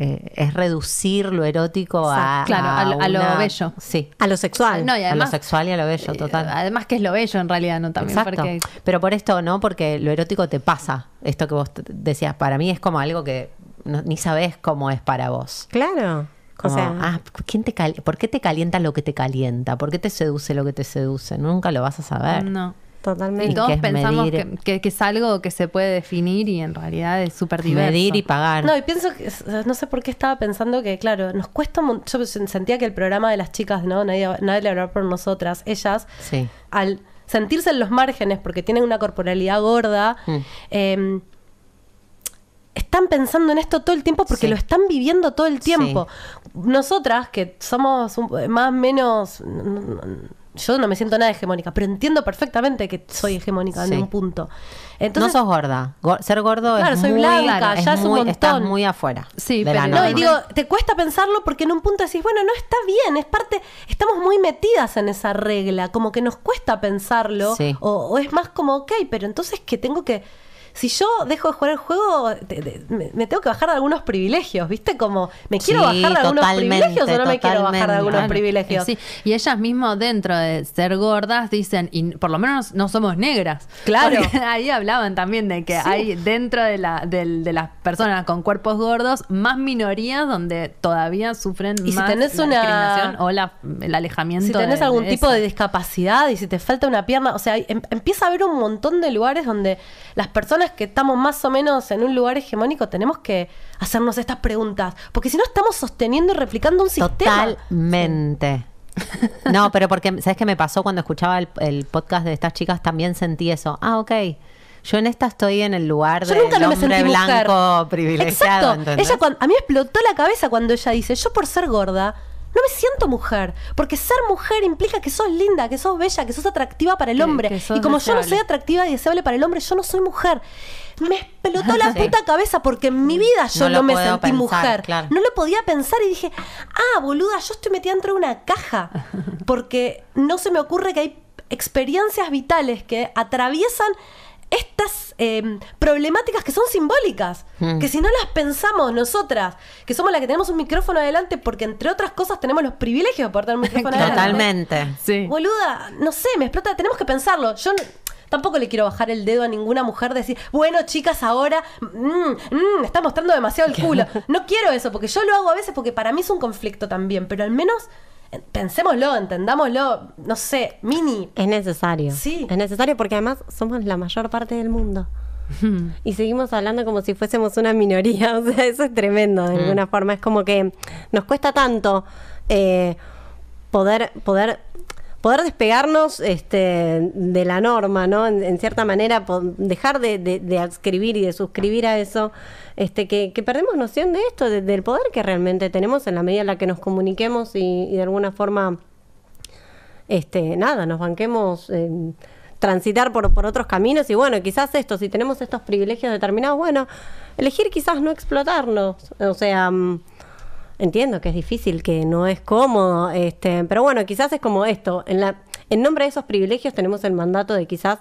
eh, es reducir lo erótico a, lo bello. Sí. A lo sexual. a lo sexual y a lo bello, eh, total. además que es lo bello en realidad, ¿no? También. Exacto. Pero por esto, ¿no? Porque lo erótico te pasa. Esto que vos decías, para mí es como algo que ni sabes cómo es para vos. Claro. ah, ¿quién te ¿por qué te calienta lo que te calienta? ¿Por qué te seduce lo que te seduce? Nunca lo vas a saber. No. Totalmente. Y todos pensamos que, es algo que se puede definir y en realidad es súper diverso. y pagar. No, y pienso que, no sé por qué estaba pensando que, claro, nos cuesta mucho. Yo sentía que el programa de las chicas, ¿no? Nadie, nadie le hablar por nosotras. Ellas, al sentirse en los márgenes porque tienen una corporalidad gorda, mm. em, están pensando en esto todo el tiempo porque lo están viviendo todo el tiempo. Nosotras, que somos más o menos. no, yo no me siento nada hegemónica, pero entiendo perfectamente que soy hegemónica en un punto. Entonces, no sos gorda. ser gordo claro, soy muy, blanca, ya es, un montón. Estás muy afuera. Sí, pero no, y digo, te cuesta pensarlo porque en un punto decís, bueno, no está bien, es parte, estamos muy metidas en esa regla, como que nos cuesta pensarlo o, o es más como, ok, pero entonces que tengo que si yo dejo de jugar el juego, me, tengo que bajar de algunos privilegios, ¿viste? Como, ¿me quiero bajar de algunos privilegios o no me quiero bajar de algunos privilegios? Sí. Y ellas mismas, dentro de ser gordas, dicen, y por lo menos no somos negras. Claro. ahí hablaban también de que hay dentro de, la, de, de, las personas con cuerpos gordos más minorías donde todavía sufren más una... discriminación o el alejamiento. Si tenés algún tipo de discapacidad y si te falta una pierna, o sea, em, empieza a haber un montón de lugares donde las personas que estamos más o menos en un lugar hegemónico tenemos que hacernos estas preguntas, porque si no estamos sosteniendo y replicando un sistema. Totalmente. No, pero porque, ¿sabes qué me pasó cuando escuchaba el, podcast de estas chicas? También sentí eso. Ah, ok. Yo en esta estoy en el lugar de hombre blanco privilegiado. Ella, a mí explotó la cabeza cuando ella dice, yo por ser gorda, no me siento mujer, porque ser mujer implica que sos linda, que sos bella, que sos atractiva para el hombre. y como yo no soy atractiva y deseable para el hombre, yo no soy mujer. Me explotó la puta cabeza porque en mi vida yo no, me sentí mujer. No lo podía pensar y dije, ah, boluda, yo estoy metida dentro de una caja, porque no se me ocurre que hay experiencias vitales que atraviesan estas em, problemáticas que son simbólicas, hmm. que si no las pensamos nosotras, que somos las que tenemos un micrófono adelante, porque entre otras cosas tenemos los privilegios de portar un micrófono Totalmente. adelante. Totalmente. Boluda, no sé, me explota, tenemos que pensarlo. Yo tampoco le quiero bajar el dedo a ninguna mujer de decir, bueno, chicas, ahora mm, mm, me está mostrando demasiado el culo. No quiero eso, porque yo lo hago a veces porque para mí es un conflicto también, pero al menos pensémoslo, entendámoslo, no sé, mini. Es necesario. Es necesario porque además somos la mayor parte del mundo. y seguimos hablando como si fuésemos una minoría. O sea, eso es tremendo. De mm. alguna forma es como que nos cuesta tanto eh, poder, poder, poder despegarnos este, de la norma, ¿no? En, cierta manera, dejar de, de adscribir y de suscribir a eso. Este, que, perdemos noción de esto, del poder que realmente tenemos en la medida en la que nos comuniquemos y, de alguna forma, este, nada, nos banquemos. transitar por, otros caminos y bueno, quizás esto, si tenemos estos privilegios determinados, bueno, elegir quizás no explotarlos. o sea, mm, entiendo que es difícil, que no es cómodo, este, pero bueno, quizás es como esto, en la en nombre de esos privilegios tenemos el mandato de quizás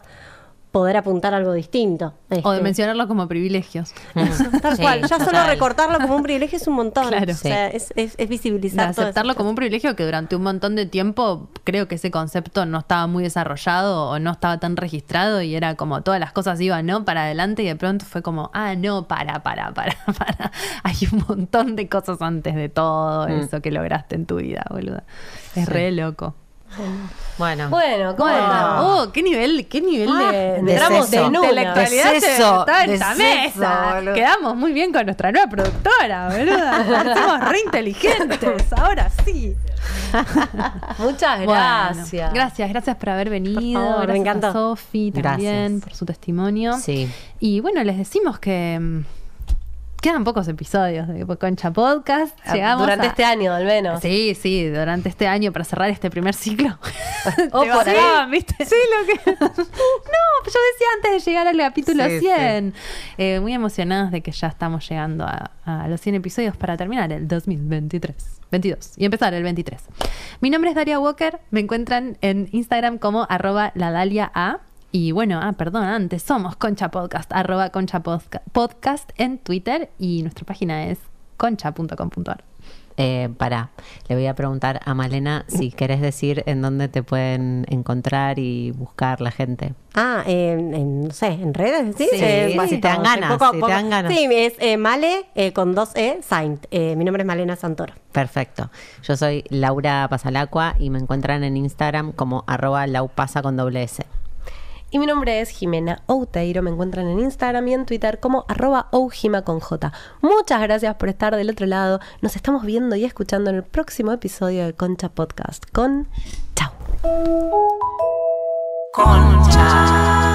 poder apuntar algo distinto. O de este. mencionarlo como privilegios. Tal cual, ya solo recortarlo como un privilegio es un montón. Claro. O sea, es, es, visibilizar. aceptarlo como un privilegio que durante un montón de tiempo creo que ese concepto no estaba muy desarrollado o no estaba tan registrado y era como todas las cosas iban no para adelante y de pronto fue como, ah, no, para, para, para, para. Hay un montón de cosas antes de todo mm. eso que lograste en tu vida, boluda. Es re loco. Bueno. Bueno, ¿cómo Oh, qué nivel, qué nivel ah, de, de, de, intelectualidad está en mesa. Quedamos muy bien con nuestra nueva productora, boluda. Somos re inteligentes, ahora sí. Muchas gracias. gracias, gracias por haber venido. gracias me a Sofi también por su testimonio. Sí. Y bueno, les decimos que mm, quedan pocos episodios de Concha Podcast. Ah, Llegamos durante este año, al menos. Sí, sí, durante este año para cerrar este primer ciclo. o ¿viste? Sí, lo que. no, yo decía antes de llegar al capítulo 100. Eh, muy emocionados de que ya estamos llegando a, los 100 episodios para terminar el 2023. 22 y empezar el 23. Mi nombre es Daria Walker. Me encuentran en Instagram como arroba la y bueno, ah, perdón, antes somos Concha Podcast, arroba Concha Podcast en Twitter y nuestra página es concha.com.ar. Eh, para, le voy a preguntar a Malena si querés decir en dónde te pueden encontrar y buscar la gente. Ah, en, no sé, en redes, ¿sí? Eh, si te dan ganas, si te dan ganas. Sí, es eh, Male eh, con dos E, Saint. mi nombre es Malena Santoro. Perfecto. Yo soy Laura Pasalacua y me encuentran en Instagram como arroba laupasa con doble S. Y mi nombre es Jimena Outeiro. Me encuentran en Instagram y en Twitter como arroba con J. Muchas gracias por estar del otro lado. Nos estamos viendo y escuchando en el próximo episodio de Concha Podcast. Con chao.